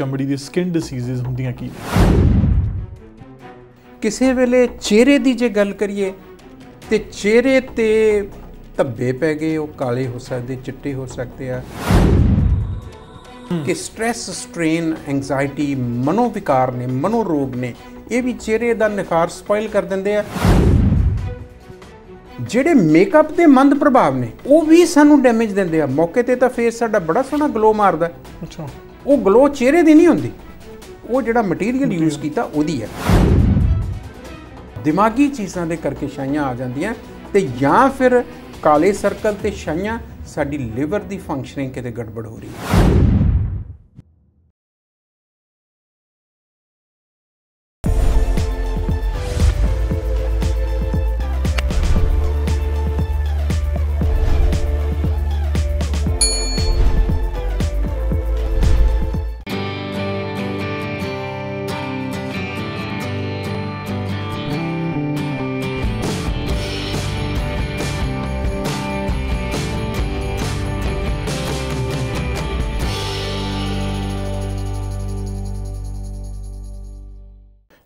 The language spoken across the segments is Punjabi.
ਚਮੜੀ ਦੀ ਸਕਿਨ ਡਿਸੀਜ਼ਸ ਹੁੰਦੀਆਂ ਕੀ ਕਿਸੇ ਵੇਲੇ ਚਿਹਰੇ ਦੀ ਜੇ ਗੱਲ ਕਰੀਏ ਤੇ ਚਿਹਰੇ ਤੇ ਧੱਬੇ ਪੈ ਗਏ ਉਹ ਕਾਲੇ ਹੋ ਸਕਦੇ ਚਿੱਟੇ ਹੋ ਸਕਦੇ ਆ ਕਿ ਸਟ्रेस ਸਟ੍ਰੇਨ ਐਂਗਜ਼ਾਇਟੀ ਮਨੋਵਿਕਾਰ ਨੇ ਮਨੋਰੋਗ ਨੇ ਇਹ ਵੀ ਚਿਹਰੇ ਦਾ ਨਿਖਾਰ ਸਪਾਇਲ ਕਰ ਦਿੰਦੇ ਆ ਜਿਹੜੇ ਮੇਕਅਪ ਦੇ ਮੰਦ ਪ੍ਰਭਾਵ ਨੇ ਉਹ ਵੀ ਸਾਨੂੰ ਡੈਮੇਜ ਦਿੰਦੇ ਆ ਮੌਕੇ ਤੇ ਤਾਂ ਫੇਸ ਸਾਡਾ ਬੜਾ ਸੋਹਣਾ ਗਲੋ ਮਾਰਦਾ ਅੱਛਾ ਉਹ ਗਲੋ ਚਿਹਰੇ ਦੀ ਨਹੀਂ ਹੁੰਦੀ ਉਹ ਜਿਹੜਾ ਮਟੀਰੀਅਲ ਯੂਜ਼ ਕੀਤਾ ਉਹਦੀ ਹੈ ਦਿਮਾਗੀ ਚੀਜ਼ਾਂ ਦੇ ਕਰਕੇ ਛਾਈਆਂ ਆ ਜਾਂਦੀਆਂ ਤੇ ਜਾਂ ਫਿਰ ਕਾਲੇ ਸਰਕਲ ਤੇ ਛਾਈਆਂ ਸਾਡੀ ਲਿਵਰ ਦੀ ਫੰਕਸ਼ਨਿੰਗ ਕਿਤੇ ਗੜਬੜ ਹੋ ਰਹੀ ਹੈ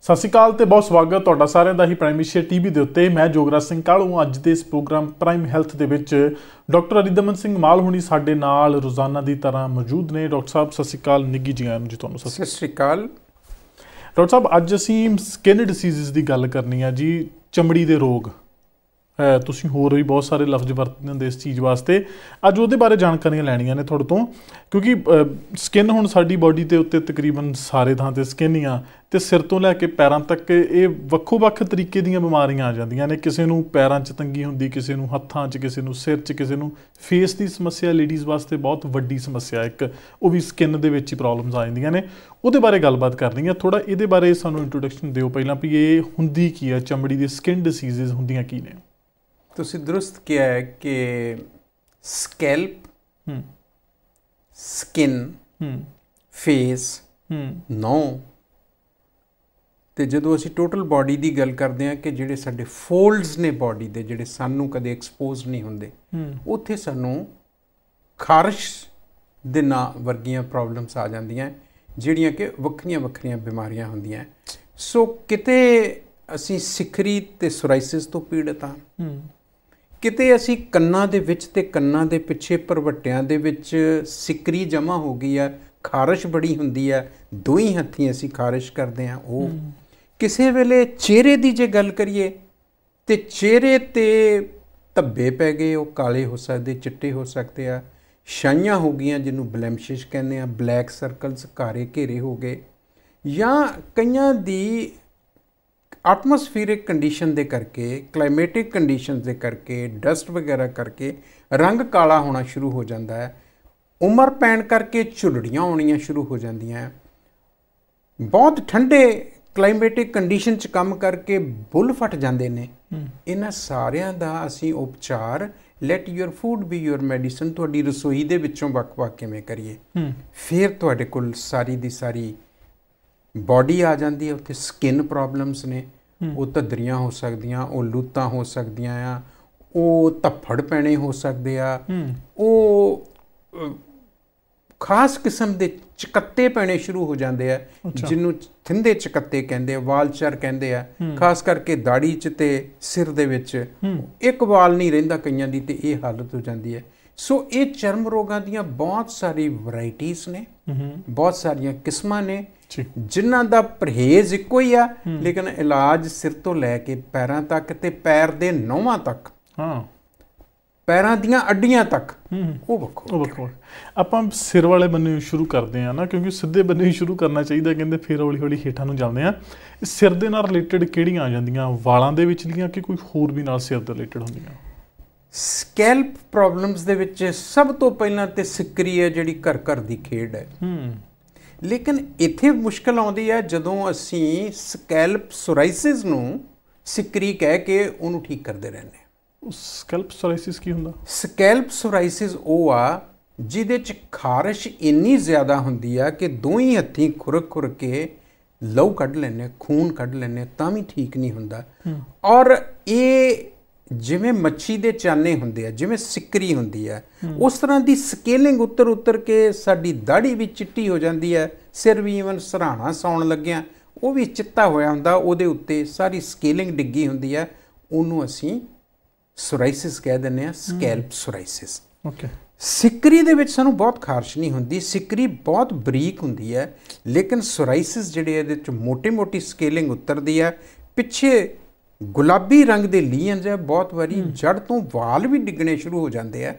ਸਤਿ ਸ਼੍ਰੀ ਅਕਾਲ ਤੇ ਬਹੁਤ ਸਵਾਗਤ ਤੁਹਾਡਾ ਸਾਰਿਆਂ ਦਾ ਹੀ ਪ੍ਰਾਈਮ ਏਸ਼ੀਆ ਟੀਵੀ ਦੇ ਉੱਤੇ ਮੈਂ ਜੋਗਰਾਜ ਸਿੰਘ ਕਾਲੂ ਅੱਜ ਦੇ ਇਸ ਪ੍ਰੋਗਰਾਮ ਪ੍ਰਾਈਮ ਹੈਲਥ ਦੇ ਵਿੱਚ ਡਾਕਟਰ ਅਰਿਦਮਨ ਸਿੰਘ ਮਾਲ ਹੁਣੀ ਸਾਡੇ ਨਾਲ ਰੋਜ਼ਾਨਾ ਦੀ ਤਰ੍ਹਾਂ ਮੌਜੂਦ ਨੇ ਡਾਕਟਰ ਸਾਹਿਬ ਸਤਿ ਸ਼੍ਰੀ ਅਕਾਲ ਨਿੱਗੀ ਜੀ ਆਇਆਂ ਨੂੰ ਜੀ ਤੁਹਾਨੂੰ ਸਤਿ ਸ਼੍ਰੀ ਅਕਾਲ ਡਾਕਟਰ ਸਾਹਿਬ ਅੱਜ ਅਸੀਂ ਸਕਿਨ ਡਿਸੀਜ਼ਸ ਦੀ ਗੱਲ ਕਰਨੀ ਆ ਜੀ ਚਮੜੀ ਦੇ ਰੋਗ ਤੁਸੀਂ ਹੋਰ ਵੀ ਬਹੁਤ ਸਾਰੇ ਲਫ਼ਜ਼ ਵਰਤਦੇ ਹੁੰਦੇ ਇਸ ਚੀਜ਼ ਵਾਸਤੇ ਅੱਜ ਉਹਦੇ ਬਾਰੇ ਜਾਣਕਾਰੀਆਂ ਲੈਣੀਆਂ ਨੇ ਤੁਹਾਡੇ ਤੋਂ ਕਿਉਂਕਿ ਸਕਿਨ ਹੁਣ ਸਾਡੀ ਬਾਡੀ ਦੇ ਉੱਤੇ ਤਕਰੀਬਨ ਸਾਰੇ ਥਾਂ ਤੇ ਸਕਿਨ ਹੀ ਆ ਤੇ ਸਿਰ ਤੋਂ ਲੈ ਕੇ ਪੈਰਾਂ ਤੱਕ ਇਹ ਵੱਖੋ-ਵੱਖ ਤਰੀਕੇ ਦੀਆਂ ਬਿਮਾਰੀਆਂ ਆ ਜਾਂਦੀਆਂ ਨੇ ਕਿਸੇ ਨੂੰ ਪੈਰਾਂ 'ਚ ਤੰਗੀ ਹੁੰਦੀ ਕਿਸੇ ਨੂੰ ਹੱਥਾਂ 'ਚ ਕਿਸੇ ਨੂੰ ਸਿਰ 'ਚ ਕਿਸੇ ਨੂੰ ਫੇਸ ਦੀ ਸਮੱਸਿਆ ਲੇਡੀਜ਼ ਵਾਸਤੇ ਬਹੁਤ ਵੱਡੀ ਸਮੱਸਿਆ ਇੱਕ ਉਹ ਵੀ ਸਕਿਨ ਦੇ ਵਿੱਚ ਹੀ ਪ੍ਰੋਬਲਮਸ ਆ ਜਾਂਦੀਆਂ ਨੇ ਉਹਦੇ ਬਾਰੇ ਗੱਲਬਾਤ ਕਰਨੀ ਆ ਥੋੜਾ ਇਹਦੇ ਬਾਰੇ ਸਾਨੂੰ ਇੰਟਰੋਡਕਸ਼ਨ ਦਿਓ ਪਹਿਲਾਂ ਵੀ ਇਹ ਹੁੰਦੀ ਕੀ ਆ ਚਮੜੀ ਦੀ ਸਕਿਨ ਡਿਸੀਜ਼ਸ ਹੁੰਦੀਆਂ ਕੀ ਨੇ ਤੁਸੀਂ ਦਰਸਤ ਕਿਹਾ ਹੈ ਕਿ ਸਕੈਲਪ ਹੂੰ ਸਕਿਨ ਹੂੰ ਫੇਸ ਹੂੰ ਨੋ ਤੇ ਜਦੋਂ ਅਸੀਂ ਟੋਟਲ ਬਾਡੀ ਦੀ ਗੱਲ ਕਰਦੇ ਹਾਂ ਕਿ ਜਿਹੜੇ ਸਾਡੇ ਫੋਲਡਸ ਨੇ ਬਾਡੀ ਦੇ ਜਿਹੜੇ ਸਾਨੂੰ ਕਦੇ ਐਕਸਪੋਜ਼ ਨਹੀਂ ਹੁੰਦੇ ਉੱਥੇ ਸਾਨੂੰ ਖਾਰਸ਼ ਦੇ ਨਾਂ ਵਰਗੀਆਂ ਪ੍ਰੋਬਲਮਸ ਆ ਜਾਂਦੀਆਂ ਜਿਹੜੀਆਂ ਕਿ ਵੱਖਰੀਆਂ ਵੱਖਰੀਆਂ ਬਿਮਾਰੀਆਂ ਹੁੰਦੀਆਂ ਸੋ ਕਿਤੇ ਅਸੀਂ ਸਿਖਰੀ ਤੇ ਸੋਰਾਇਸਿਸ ਤੋਂ ਪੀੜਤ ਹਾਂ ਕਿਤੇ ਅਸੀਂ ਕੰਨਾਂ ਦੇ ਵਿੱਚ ਤੇ ਕੰਨਾਂ ਦੇ ਪਿੱਛੇ ਪਰਵਟਿਆਂ ਦੇ ਵਿੱਚ ਸਿਕਰੀ ਜਮਾ ਹੋ ਗਈ ਹੈ ਖਾਰਿਸ਼ ਬੜੀ ਹੁੰਦੀ ਹੈ ਦੋਹੀ ਹੱਥੀਂ ਅਸੀਂ ਖਾਰਿਸ਼ ਕਰਦੇ ਆ ਉਹ ਕਿਸੇ ਵੇਲੇ ਚਿਹਰੇ ਦੀ ਜੇ ਗੱਲ ਕਰੀਏ ਤੇ ਚਿਹਰੇ ਤੇ ਧੱਬੇ ਪੈ ਗਏ ਉਹ ਕਾਲੇ ਹੋ ਸਕਦੇ ਚਿੱਟੇ ਹੋ ਸਕਦੇ ਆ ਛਾਈਆਂ ਹੋ ਗਈਆਂ ਜਿਹਨੂੰ ਬਲੈਮਸ਼ਿਸ਼ ਕਹਿੰਦੇ ਆ ਬਲੈਕ ਸਰਕਲਸ ਘਾਰੇ ਘੇਰੇ ਹੋ ਗਏ ਜਾਂ ਕਈਆਂ ਦੀ ਐਟਮੋਸਫੀਅਰਿਕ ਕੰਡੀਸ਼ਨ ਦੇ ਕਰਕੇ ਕਲਾਈਮੈਟਿਕ ਕੰਡੀਸ਼ਨਸ ਦੇ ਕਰਕੇ ਡਸਟ ਵਗੈਰਾ ਕਰਕੇ ਰੰਗ ਕਾਲਾ ਹੋਣਾ ਸ਼ੁਰੂ ਹੋ ਜਾਂਦਾ ਹੈ ਉਮਰ ਪੈਣ ਕਰਕੇ ਝੁਲੜੀਆਂ ਆਉਣੀਆਂ ਸ਼ੁਰੂ ਹੋ ਜਾਂਦੀਆਂ ਬਹੁਤ ਠੰਡੇ ਕਲਾਈਮੈਟਿਕ ਕੰਡੀਸ਼ਨ 'ਚ ਕੰਮ ਕਰਕੇ ਬੁੱਲ ਫਟ ਜਾਂਦੇ ਨੇ ਇਹਨਾਂ ਸਾਰਿਆਂ ਦਾ ਅਸੀਂ ਉਪਚਾਰ let your food be your medicine ਤੁਹਾਡੀ ਰਸੋਈ ਦੇ ਵਿੱਚੋਂ ਵੱਖ-ਵੱਖ ਕਿਵੇਂ ਕਰੀਏ ਫਿਰ ਤੁਹਾਡੇ ਕੋਲ ਸਾਰੀ ਦੀ ਸਾਰੀ ਬਾਡੀ ਆ ਜਾਂਦੀ ਹੈ ਉੱਥੇ ਸਕਿਨ ਪ੍ਰੋਬਲਮਸ ਨੇ ਉਹ ਤਦਰੀਆਂ ਹੋ ਸਕਦੀਆਂ ਉਹ ਲੂਤਾਂ ਹੋ ਸਕਦੀਆਂ ਆ ਉਹ ਧੱਫੜ ਪੈਣੇ ਹੋ ਸਕਦੇ ਆ ਉਹ ਖਾਸ ਕਿਸਮ ਦੇ ਚਕੱਤੇ ਪੈਣੇ ਸ਼ੁਰੂ ਹੋ ਜਾਂਦੇ ਆ ਜਿਹਨੂੰ ਥਿੰਦੇ ਚਕੱਤੇ ਕਹਿੰਦੇ ਆ ਵਾਲਚਰ ਕਹਿੰਦੇ ਆ ਖਾਸ ਕਰਕੇ ਦਾੜੀ 'ਚ ਤੇ ਸਿਰ ਦੇ ਵਿੱਚ ਇੱਕ ਵਾਲ ਨਹੀਂ ਰਹਿੰਦਾ ਕਈਆਂ ਦੀ ਤੇ ਇਹ ਹਾਲਤ ਹੋ ਜਾਂਦੀ ਹੈ ਸੋ ਇਹ ਚਰਮ ਰੋਗਾਂ ਦੀਆਂ ਬਹੁਤ ਸਾਰੀ ਵੈਰਾਈਟੀਆਂ ਨੇ ਬਹੁਤ ਸਾਰੀਆਂ ਕਿਸਮਾਂ ਨੇ ਜਿਨ੍ਹਾਂ ਦਾ ਪਰਹੇਜ਼ ਇੱਕੋ ਹੀ ਆ ਲੇਕਿਨ ਇਲਾਜ ਸਿਰ ਤੋਂ ਲੈ ਕੇ ਪੈਰਾਂ ਤੱਕ ਤੇ ਪੈਰ ਦੇ ਨੋਹਾਂ ਤੱਕ ਹਾਂ ਪੈਰਾਂ ਦੀਆਂ ਅੱਡੀਆਂ ਤੱਕ ਉਹ ਵੱਖੋ ਉਹ ਵੱਖੋ ਆਪਾਂ ਸਿਰ ਵਾਲੇ ਬੰਨੇ ਸ਼ੁਰੂ ਕਰਦੇ ਆ ਨਾ ਕਿਉਂਕਿ ਸਿੱਧੇ ਬੰਨੇ ਸ਼ੁਰੂ ਕਰਨਾ ਚਾਹੀਦਾ ਕਹਿੰਦੇ ਫਿਰ ਹੌਲੀ ਹੌਲੀ ਹੇਠਾਂ ਨੂੰ ਜਾਂਦੇ ਆ ਸਿਰ ਦੇ ਨਾਲ ਰਿਲੇਟਡ ਕਿਹੜੀਆਂ ਆ ਜਾਂਦੀਆਂ ਵਾਲਾਂ ਦੇ ਵਿੱਚ ਲੀਆਂ ਕਿ ਕੋਈ ਹੋਰ ਵੀ ਨਾਲ ਸਿਰ ਦੇ ਰਿਲੇਟਡ ਹੁੰਦੀਆਂ ਸਕੈਲਪ ਪ੍ਰੋਬਲਮਸ ਦੇ ਵਿੱਚ ਸਭ ਤੋਂ ਪਹਿਲਾਂ ਤੇ ਸਕਰੀਏ ਜਿਹੜੀ ਘਰ ਘਰ ਦੀ ਖੇਡ ਹੈ ਹੂੰ ਲੇਕਿਨ ਇੱਥੇ ਮੁਸ਼ਕਲ ਆਉਂਦੀ ਹੈ ਜਦੋਂ ਅਸੀਂ ਸਕੈਲਪ ਸੋਰਾਇਸਿਸ ਨੂੰ ਸਿਕਰੀ ਕਹਿ ਕੇ ਉਹਨੂੰ ਠੀਕ ਕਰਦੇ ਰਹਿੰਦੇ ਸਕੈਲਪ ਸੋਰਾਇਸਿਸ ਕੀ ਹੁੰਦਾ ਸਕੈਲਪ ਸੋਰਾਇਸਿਸ ਉਹ ਆ ਜਿਹਦੇ ਚ ਖਾਰਸ਼ ਇੰਨੀ ਜ਼ਿਆਦਾ ਹੁੰਦੀ ਆ ਕਿ ਦੋਹੀ ਹੱਥੀਂ ਖੁਰਕ ਖੁਰਕ ਕੇ ਲਹੂ ਕੱਢ ਲੈਨੇ ਖੂਨ ਕੱਢ ਲੈਨੇ ਤਾਂ ਵੀ ਠੀਕ ਨਹੀਂ ਹੁੰਦਾ ਔਰ ਇਹ ਜਿਵੇਂ ਮੱਛੀ ਦੇ ਚਾਨੇ ਹੁੰਦੇ ਆ ਜਿਵੇਂ ਸਿਕਰੀ ਹੁੰਦੀ ਆ ਉਸ ਤਰ੍ਹਾਂ ਦੀ ਸਕੇਲਿੰਗ ਉੱਤਰ ਉੱਤਰ ਕੇ ਸਾਡੀ ਦਾੜੀ ਵੀ ਚਿੱਟੀ ਹੋ ਜਾਂਦੀ ਹੈ ਸਿਰ ਵੀ ਇਵਨ ਸਰਾਣਾ ਸੌਣ ਲੱਗਿਆ ਉਹ ਵੀ ਚਿੱਟਾ ਹੋਇਆ ਹੁੰਦਾ ਉਹਦੇ ਉੱਤੇ ਸਾਰੀ ਸਕੇਲਿੰਗ ਡਿੱਗੀ ਹੁੰਦੀ ਹੈ ਉਹਨੂੰ ਅਸੀਂ ਸੋਰਾਇਸਿਸ ਕਹਿ ਦਿੰਦੇ ਆ ਸਕੈਲਪ ਸੋਰਾਇਸਿਸ ਓਕੇ ਸਿਕਰੀ ਦੇ ਵਿੱਚ ਸਾਨੂੰ ਬਹੁਤ ਖਾਰਸ਼ ਨਹੀਂ ਹੁੰਦੀ ਸਿਕਰੀ ਬਹੁਤ ਬਰੀਕ ਹੁੰਦੀ ਹੈ ਲੇਕਿਨ ਸੋਰਾਇਸਿਸ ਜਿਹੜੇ ਇਹਦੇ ਵਿੱਚ ਮੋਟੇ ਮੋਟੀ ਸਕੇਲਿੰਗ ਉੱਤਰਦੀ ਹੈ ਪਿੱਛੇ ਗੁਲਾਬੀ ਰੰਗ ਦੇ ਲੀਨਜ਼ ਹੈ ਬਹੁਤ ਵਾਰੀ ਜੜ ਤੋਂ ਵਾਲ ਵੀ ਡਿੱਗਣੇ ਸ਼ੁਰੂ ਹੋ ਜਾਂਦੇ ਆ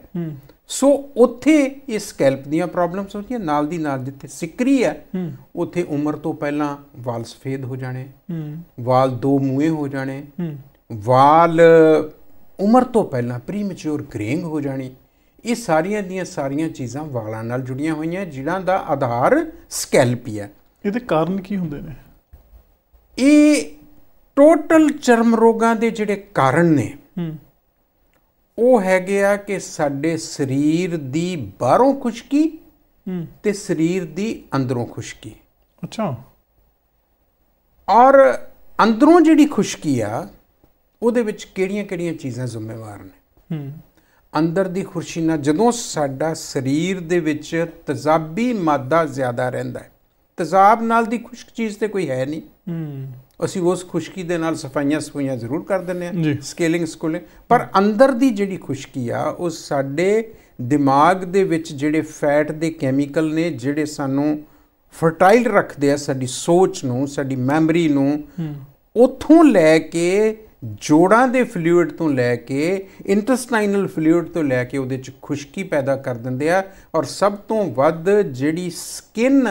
ਸੋ ਉੱਥੇ ਇਹ ਸਕੈਲਪ ਦੀਆਂ ਪ੍ਰੋਬਲਮਸ ਹੁੰਦੀਆਂ ਨਾਲ ਦੀ ਨਾਲ ਜਿੱਥੇ ਸਿਕਰੀ ਹੈ ਉੱਥੇ ਉਮਰ ਤੋਂ ਪਹਿਲਾਂ ਵਾਲ ਸਫੇਦ ਹੋ ਜਾਣੇ ਵਾਲ ਦੋ ਮੂਹੇ ਹੋ ਜਾਣੇ ਵਾਲ ਉਮਰ ਤੋਂ ਪਹਿਲਾਂ ਪ੍ਰੀਮੈਚੁਰ ਗ੍ਰੇਇੰਗ ਹੋ ਜਾਣੀ ਇਹ ਸਾਰੀਆਂ ਦੀਆਂ ਸਾਰੀਆਂ ਚੀਜ਼ਾਂ ਵਾਲਾਂ ਨਾਲ ਜੁੜੀਆਂ ਹੋਈਆਂ ਜਿਨ੍ਹਾਂ ਦਾ ਆਧਾਰ ਸਕੈਲਪ ਹੀ ਹੈ ਇਹਦੇ ਕਾਰਨ ਕੀ ਹੁੰਦੇ ਨੇ ਇਹ ਟੋਟਲ ਚਰਮ ਰੋਗਾਂ ਦੇ ਜਿਹੜੇ ਕਾਰਨ ਨੇ ਉਹ ਹੈਗੇ ਆ ਕਿ ਸਾਡੇ ਸਰੀਰ ਦੀ ਬਾਹਰੋਂ ਖੁਸ਼ਕੀ ਤੇ ਸਰੀਰ ਦੀ ਅੰਦਰੋਂ ਖੁਸ਼ਕੀ ਅੱਛਾ ਔਰ ਅੰਦਰੋਂ ਜਿਹੜੀ ਖੁਸ਼ਕੀ ਆ ਉਹਦੇ ਵਿੱਚ ਕਿਹੜੀਆਂ-ਕਿਹੜੀਆਂ ਚੀਜ਼ਾਂ ਜ਼ਿੰਮੇਵਾਰ ਨੇ ਹੂੰ ਅੰਦਰ ਦੀ ਖੁਰਸ਼ੀਨਾ ਜਦੋਂ ਸਾਡਾ ਸਰੀਰ ਦੇ ਵਿੱਚ ਤਜ਼ਾਬੀ ਮਾਦਾ ਜ਼ਿਆਦਾ ਰਹਿੰਦਾ ਹੈ ਤਜ਼ਾਬ ਨਾਲ ਦੀ ਖੁਸ਼ਕ ਚੀਜ਼ ਤੇ ਕੋਈ ਹੈ ਨਹੀਂ ਹੂੰ ਅਸੀਂ ਉਸ ਖੁਸ਼ਕੀ ਦੇ ਨਾਲ ਸਫਾਈਆਂ ਸਫਾਈਆਂ ਜ਼ਰੂਰ ਕਰ ਦਿੰਨੇ ਆ ਸਕੇਲਿੰਗ ਸਕੂਲਿੰਗ ਪਰ ਅੰਦਰ ਦੀ ਜਿਹੜੀ ਖੁਸ਼ਕੀ ਆ ਉਹ ਸਾਡੇ ਦਿਮਾਗ ਦੇ ਵਿੱਚ ਜਿਹੜੇ ਫੈਟ ਦੇ ਕੈਮੀਕਲ ਨੇ ਜਿਹੜੇ ਸਾਨੂੰ ਫਰਟਾਈਲ ਰੱਖਦੇ ਆ ਸਾਡੀ ਸੋਚ ਨੂੰ ਸਾਡੀ ਮੈਮਰੀ ਨੂੰ ਉਥੋਂ ਲੈ ਕੇ ਜੋੜਾਂ ਦੇ ਫਲੂਇਡ ਤੋਂ ਲੈ ਕੇ ਇੰਟਰਸਟਾਈਨਲ ਫਲੂਇਡ ਤੋਂ ਲੈ ਕੇ ਉਹਦੇ ਚ ਖੁਸ਼ਕੀ ਪੈਦਾ ਕਰ ਦਿੰਦੇ ਆ ਔਰ ਸਭ ਤੋਂ ਵੱਧ ਜਿਹੜੀ ਸਕਿਨ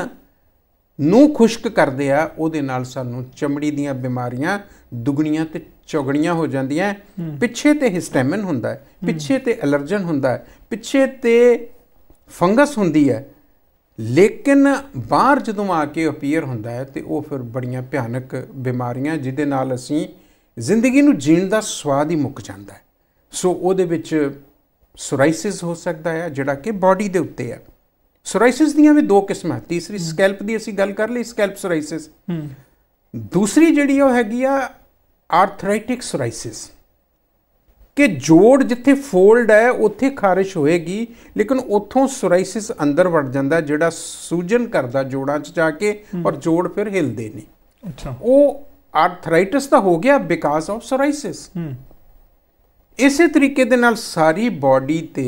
ਨੂੰ ਖੁਸ਼ਕ ਕਰਦੇ ਆ ਉਹਦੇ ਨਾਲ ਸਾਨੂੰ ਚਮੜੀ ਦੀਆਂ ਬਿਮਾਰੀਆਂ ਦੁਗਣੀਆਂ ਤੇ ਚੌਗਣੀਆਂ ਹੋ ਜਾਂਦੀਆਂ ਪਿੱਛੇ ਤੇ ਹਿਸਟੈਮਨ ਹੁੰਦਾ ਹੈ ਪਿੱਛੇ ਤੇ ਅਲਰਜਨ ਹੁੰਦਾ ਹੈ ਪਿੱਛੇ ਤੇ ਫੰਗਸ ਹੁੰਦੀ ਹੈ ਲੇਕਿਨ ਬਾਹਰ ਜਦੋਂ ਆ ਕੇ ਅਪੀਅਰ ਹੁੰਦਾ ਹੈ ਤੇ ਉਹ ਫਿਰ ਬੜੀਆਂ ਭਿਆਨਕ ਬਿਮਾਰੀਆਂ ਜਿਹਦੇ ਨਾਲ ਅਸੀਂ ਜ਼ਿੰਦਗੀ ਨੂੰ ਜੀਣ ਦਾ ਸਵਾਦ ਹੀ ਮੁੱਕ ਜਾਂਦਾ ਹੈ ਸੋ ਉਹਦੇ ਵਿੱਚ ਸੋਰਾਇਸਿਸ ਹੋ ਸਕਦਾ ਹੈ ਜਿਹੜਾ ਕਿ ਬਾਡੀ ਦੇ ਉੱਤੇ ਹੈ ਸੋਰਾਇਸਿਸ ਦੀਆਂ ਵੀ ਦੋ ਕਿਸਮਾਂ ਤੀਸਰੀ ਸਕੈਲਪ ਦੀ ਅਸੀਂ ਗੱਲ ਕਰ ਲਈ ਸਕੈਲਪ ਸੋਰਾਇਸਿਸ ਦੂਸਰੀ ਜਿਹੜੀ ਉਹ ਹੈਗੀ ਆ ਆਰਥਰਾਈਟਿਕ ਸੋਰਾਇਸਿਸ ਕਿ ਜੋੜ ਜਿੱਥੇ ਫੋਲਡ ਹੈ ਉੱਥੇ ਖਾਰਿਸ਼ ਹੋਏਗੀ ਲੇਕਿਨ ਉੱਥੋਂ ਸੋਰਾਇਸਿਸ ਅੰਦਰ ਵੜ ਜਾਂਦਾ ਜਿਹੜਾ ਸੂਜਨ ਕਰਦਾ ਜੋੜਾਂ 'ਚ ਜਾ ਕੇ ਔਰ ਜੋੜ ਫਿਰ ਹਿਲਦੇ ਨਹੀਂ ਅੱਛਾ ਉਹ ਆਰਥਰਾਈਟਿਸ ਤਾਂ ਹੋ ਗਿਆ ਬਿਕਾਜ਼ ਆਫ ਸੋਰਾਇਸਿਸ ਇਸੇ ਤਰੀਕੇ ਦੇ ਨਾਲ ਸਾਰੀ ਬਾਡੀ ਤੇ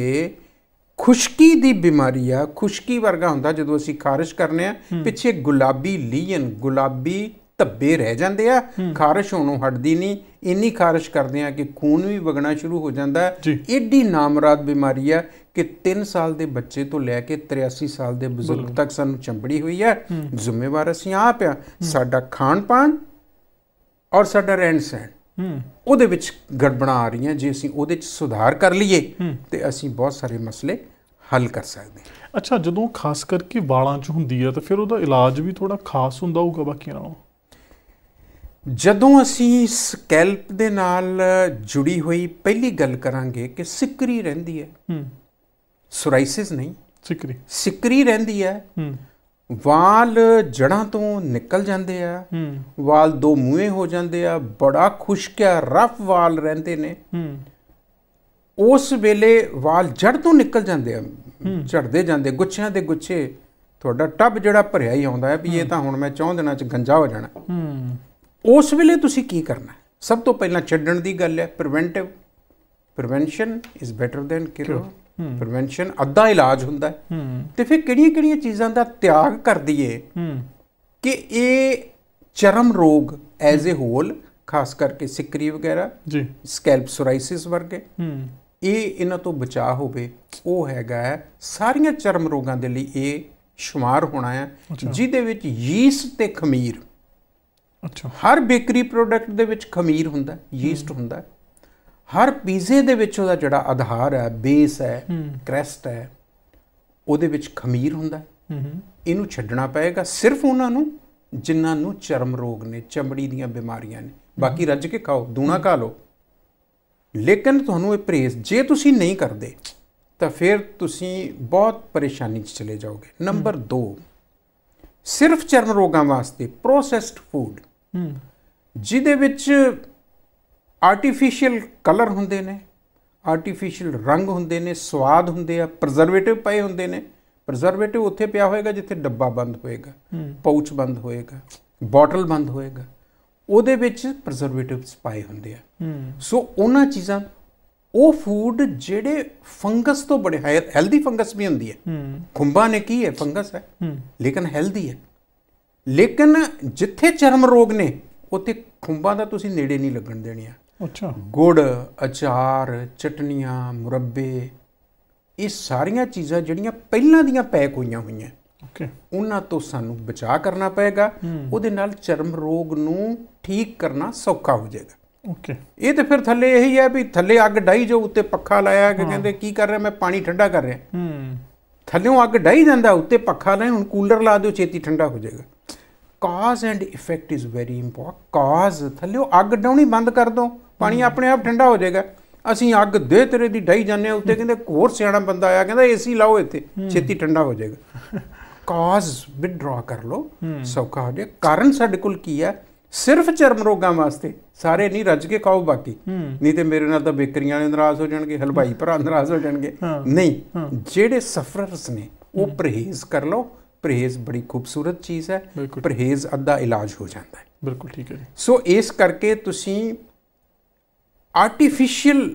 ਖੁਸ਼ਕੀ ਦੀ ਬਿਮਾਰੀ ਆ ਖੁਸ਼ਕੀ ਵਰਗਾ ਹੁੰਦਾ ਜਦੋਂ ਅਸੀਂ ਖਾਰਿਸ਼ ਕਰਨੇ ਆ ਪਿੱਛੇ ਗੁਲਾਬੀ ਲੀਨ ਗੁਲਾਬੀ ਧੱਬੇ ਰਹਿ ਜਾਂਦੇ ਆ ਖਾਰਿਸ਼ ਹੋਣੋਂ ਹਟਦੀ ਨਹੀਂ ਇੰਨੀ ਖਾਰਿਸ਼ ਕਰਦੇ ਆ ਕਿ ਖੂਨ ਵੀ ਵਗਣਾ ਸ਼ੁਰੂ ਹੋ ਜਾਂਦਾ ਐਡੀ ਨਾਮਰਾਦ ਬਿਮਾਰੀ ਆ ਕਿ 3 ਸਾਲ ਦੇ ਬੱਚੇ ਤੋਂ ਲੈ ਕੇ 83 ਸਾਲ ਦੇ ਬਜ਼ੁਰਗ ਤੱਕ ਸਾਨੂੰ ਚੰਬੜੀ ਹੋਈ ਆ ਜ਼ਿੰਮੇਵਾਰ ਅਸੀਂ ਆਪ ਆ ਸਾਡਾ ਖਾਣ ਪਾਣ ਔਰ ਸਾਡਾ ਰਹਿਣ ਸਹਿਣ ਹੂੰ ਉਹਦੇ ਵਿੱਚ ਗੜਬੜਾਂ ਆ ਰਹੀਆਂ ਜੇ ਅਸੀਂ ਉਹਦੇ ਵਿੱਚ ਸੁਧਾਰ ਕਰ ਲਈਏ ਤੇ ਅਸੀਂ ਬਹੁਤ ਸਾਰੇ ਮਸਲੇ ਹੱਲ ਕਰ ਸਕਦੇ ਹਾਂ ਅੱਛਾ ਜਦੋਂ ਖਾਸ ਕਰਕੇ ਵਾਲਾਂ 'ਚ ਹੁੰਦੀ ਹੈ ਤਾਂ ਫਿਰ ਉਹਦਾ ਇਲਾਜ ਵੀ ਥੋੜਾ ਖਾਸ ਹੁੰਦਾ ਹੋਊਗਾ ਬਾਕੀਆਂ ਨਾਲੋਂ ਜਦੋਂ ਅਸੀਂ ਸਕੈਲਪ ਦੇ ਨਾਲ ਜੁੜੀ ਹੋਈ ਪਹਿਲੀ ਗੱਲ ਕਰਾਂਗੇ ਕਿ ਸਿਕਰੀ ਰਹਿੰਦੀ ਹੈ ਹੂੰ ਸੋਰਾਇਸਿਸ ਨਹੀਂ ਸਿਕਰੀ ਸਿਕਰੀ ਰਹਿੰਦੀ ਹੈ ਹੂੰ ਵਾਲ ਜੜਾਂ ਤੋਂ ਨਿਕਲ ਜਾਂਦੇ ਆ ਵਾਲ ਦੋ ਮੂਹੇ ਹੋ ਜਾਂਦੇ ਆ ਬੜਾ ਖੁਸ਼ਕਿਆ ਰਫ ਵਾਲ ਰਹਿੰਦੇ ਨੇ ਉਸ ਵੇਲੇ ਵਾਲ ਜੜ ਤੋਂ ਨਿਕਲ ਜਾਂਦੇ ਆ ਝੜਦੇ ਜਾਂਦੇ ਗੁੱਛਿਆਂ ਦੇ ਗੁੱਛੇ ਤੁਹਾਡਾ ਟੱਬ ਜਿਹੜਾ ਭਰਿਆ ਹੀ ਆਉਂਦਾ ਹੈ ਵੀ ਇਹ ਤਾਂ ਹੁਣ ਮੈਂ ਚਾਹ ਦਿਨਾਂ ਚ ਗੰਜਾ ਹੋ ਜਾਣਾ ਉਸ ਵੇਲੇ ਤੁਸੀਂ ਕੀ ਕਰਨਾ ਸਭ ਤੋਂ ਪਹਿਲਾਂ ਛੱਡਣ ਦੀ ਗੱਲ ਹੈ preventive prevention is better than cure prevention ਅੱਧਾ ਇਲਾਜ ਹੁੰਦਾ ਹੈ ਤੇ ਫਿਰ ਕਿਹੜੀਆਂ-ਕਿਹੜੀਆਂ ਚੀਜ਼ਾਂ ਦਾ ਤਿਆਗ ਕਰ ਦਈਏ ਕਿ ਇਹ ਚਰਮ ਰੋਗ ਐਜ਼ ਅ ਹੋਲ ਖਾਸ ਕਰਕੇ ਸਿਕਰੀ ਵਗੈਰਾ ਜੀ ਸਕੈਲਪ ਸੋਰਾਇਸਿਸ ਵਰਗੇ ਇਹ ਇਹਨਾਂ ਤੋਂ ਬਚਾਅ ਹੋਵੇ ਉਹ ਹੈਗਾ ਸਾਰੀਆਂ ਚਰਮ ਰੋਗਾਂ ਦੇ ਲਈ ਇਹ ਸ਼ੁਮਾਰ ਹੋਣਾ ਹੈ ਜਿਹਦੇ ਵਿੱਚ ਯੀਸਟ ਤੇ ਖਮੀਰ ਅੱਛਾ ਹਰ ਬੇਕਰੀ ਪ੍ਰੋਡਕਟ ਦੇ ਵਿੱਚ ਖਮੀਰ ਹੁੰਦਾ ਯੀਸਟ ਹੁੰਦਾ ਹਰ ਪੀਜ਼ੇ ਦੇ ਵਿੱਚ ਉਹਦਾ ਜਿਹੜਾ ਆਧਾਰ ਹੈ ਬੇਸ ਹੈ ਕ੍ਰੈਸਟ ਹੈ ਉਹਦੇ ਵਿੱਚ ਖਮੀਰ ਹੁੰਦਾ ਇਹਨੂੰ ਛੱਡਣਾ ਪਏਗਾ ਸਿਰਫ ਉਹਨਾਂ ਨੂੰ ਜਿਨ੍ਹਾਂ ਨੂੰ ਚਰਮ ਰੋਗ ਨੇ ਚਮੜੀ ਦੀਆਂ ਬਿਮਾਰੀਆਂ ਨੇ ਬਾਕੀ ਰੱਜ ਕੇ ਖਾਓ ਦੂਣਾ ਖਾ ਲਓ ਲੇਕਿਨ ਤੁਹਾਨੂੰ ਇਹ ਪ੍ਰੇਸ ਜੇ ਤੁਸੀਂ ਨਹੀਂ ਕਰਦੇ ਤਾਂ ਫਿਰ ਤੁਸੀਂ ਬਹੁਤ ਪਰੇਸ਼ਾਨੀ 'ਚ ਚਲੇ ਜਾਓਗੇ ਨੰਬਰ 2 ਸਿਰਫ ਚਰਮ ਰੋਗਾਂ ਵਾਸਤੇ ਪ੍ਰੋਸੈਸਡ ਫੂਡ ਜਿਹਦੇ ਵਿੱਚ ਆਰਟੀਫੀਸ਼ੀਅਲ ਕਲਰ ਹੁੰਦੇ ਨੇ ਆਰਟੀਫੀਸ਼ੀਅਲ ਰੰਗ ਹੁੰਦੇ ਨੇ ਸਵਾਦ ਹੁੰਦੇ ਆ ਪ੍ਰਜ਼ਰਵੇਟਿਵ ਪਏ ਹੁੰਦੇ ਨੇ ਪ੍ਰਜ਼ਰਵੇਟਿਵ ਉੱਥੇ ਪਿਆ ਹੋਏਗਾ ਜਿੱਥੇ ਡੱਬਾ ਬੰਦ ਹੋਏਗਾ ਪਾਊਚ ਬੰਦ ਹੋਏਗਾ ਬੋਟਲ ਬੰਦ ਹੋਏਗਾ ਉਹਦੇ ਵਿੱਚ ਪ੍ਰਜ਼ਰਵੇਟਿਵਸ ਪਾਏ ਹੁੰਦੇ ਆ ਸੋ ਉਹਨਾਂ ਚੀਜ਼ਾਂ ਉਹ ਫੂਡ ਜਿਹੜੇ ਫੰਗਸ ਤੋਂ ਬੜੇ ਹੈਲਦੀ ਫੰਗਸ ਵੀ ਹੁੰਦੀ ਹੈ ਖੁੰਬਾ ਨੇ ਕੀ ਹੈ ਫੰਗਸ ਹੈ ਲੇਕਿਨ ਹੈਲਦੀ ਹੈ ਲੇਕਿਨ ਜਿੱਥੇ ਚਰਮ ਰੋਗ ਨੇ ਉੱਥੇ ਖੁੰਬਾ ਦਾ ਤੁਸੀਂ ਨੇੜੇ ਨਹੀਂ ਲੱਗਣ ਆ ਅੱਛਾ ਗੁੜ ਅਚਾਰ ਚਟਨੀਆਂ ਮੁਰੱਬੇ ਇਹ ਸਾਰੀਆਂ ਚੀਜ਼ਾਂ ਜਿਹੜੀਆਂ ਪਹਿਲਾਂ ਦੀਆਂ ਪੈਕ ਹੋਈਆਂ ਹੋਈਆਂ ਓਕੇ ਉਹਨਾਂ ਤੋਂ ਸਾਨੂੰ ਬਚਾ ਕਰਨਾ ਪਏਗਾ ਉਹਦੇ ਨਾਲ ਚਰਮ ਰੋਗ ਨੂੰ ਠੀਕ ਕਰਨਾ ਸੌਖਾ ਹੋ ਜਾਏਗਾ ਓਕੇ ਇਹ ਤੇ ਫਿਰ ਥੱਲੇ ਇਹੀ ਹੈ ਵੀ ਥੱਲੇ ਅੱਗ ਡਾਈ ਜੋ ਉੱਤੇ ਪੱਖਾ ਲਾਇਆ ਕਿ ਕਹਿੰਦੇ ਕੀ ਕਰ ਰਿਹਾ ਮੈਂ ਪਾਣੀ ਠੰਡਾ ਕਰ ਰਿਹਾ ਹੂੰ ਥੱਲੇੋਂ ਅੱਗ ਡਾਈ ਜਾਂਦਾ ਉੱਤੇ ਪੱਖਾ ਲਾਇਆ ਹੁਣ ਕੂਲਰ ਲਾ ਦਿਓ ਛੇਤੀ ਠੰਡਾ ਹੋ ਜਾਏਗਾ cause and effect is very import cause ਥੱਲੇੋਂ ਅੱਗ ਡਾਉਣੀ ਬੰਦ ਕਰ ਦੋ ਪਾਣੀ ਆਪਣੇ ਆਪ ਠੰਡਾ ਹੋ ਜਾਏਗਾ ਅਸੀਂ ਅੱਗ ਦੇ ਤੇਰੇ ਦੀ ਢਾਈ ਜਾਂਦੇ ਉੱਤੇ ਕਹਿੰਦੇ ਹੋਰ ਸਿਆਣਾ ਬੰਦਾ ਆਇਆ ਕਹਿੰਦਾ ਏਸੀ ਲਾਓ ਇੱਥੇ ਛੇਤੀ ਠੰਡਾ ਹੋ ਜਾਏਗਾ ਕਾਜ਼ ਵਿਡਰਾ ਕਰ ਲੋ ਸੌਖਾ ਹੋ ਜਾਏ ਕਾਰਨ ਸਾਡੇ ਕੋਲ ਕੀ ਹੈ ਸਿਰਫ ਚਰਮ ਰੋਗਾਂ ਵਾਸਤੇ ਸਾਰੇ ਨਹੀਂ ਰੱਜ ਕੇ ਖਾਓ ਬਾਕੀ ਨਹੀਂ ਤੇ ਮੇਰੇ ਨਾਲ ਤਾਂ ਬੇਕਰੀਆਂ ਵਾਲੇ ਨਾਰਾਜ਼ ਹੋ ਜਾਣਗੇ ਹਲਵਾਈ ਭਰਾ ਨਾਰਾਜ਼ ਹੋ ਜਾਣਗੇ ਨਹੀਂ ਜਿਹੜੇ ਸਫਰਰਸ ਨੇ ਉਹ ਪਰਹੇਜ਼ ਕਰ ਲੋ ਪਰਹੇਜ਼ ਬੜੀ ਖੂਬਸੂਰਤ ਚੀਜ਼ ਹੈ ਪਰਹੇਜ਼ ਅੱਧਾ ਇਲਾਜ ਹੋ ਜਾਂਦਾ ਹੈ ਬਿਲਕੁਲ ਠੀਕ ਹੈ ਸੋ ਇਸ ਕਰਕੇ ਤੁਸੀਂ ਆਰਟੀਫੀਸ਼ੀਅਲ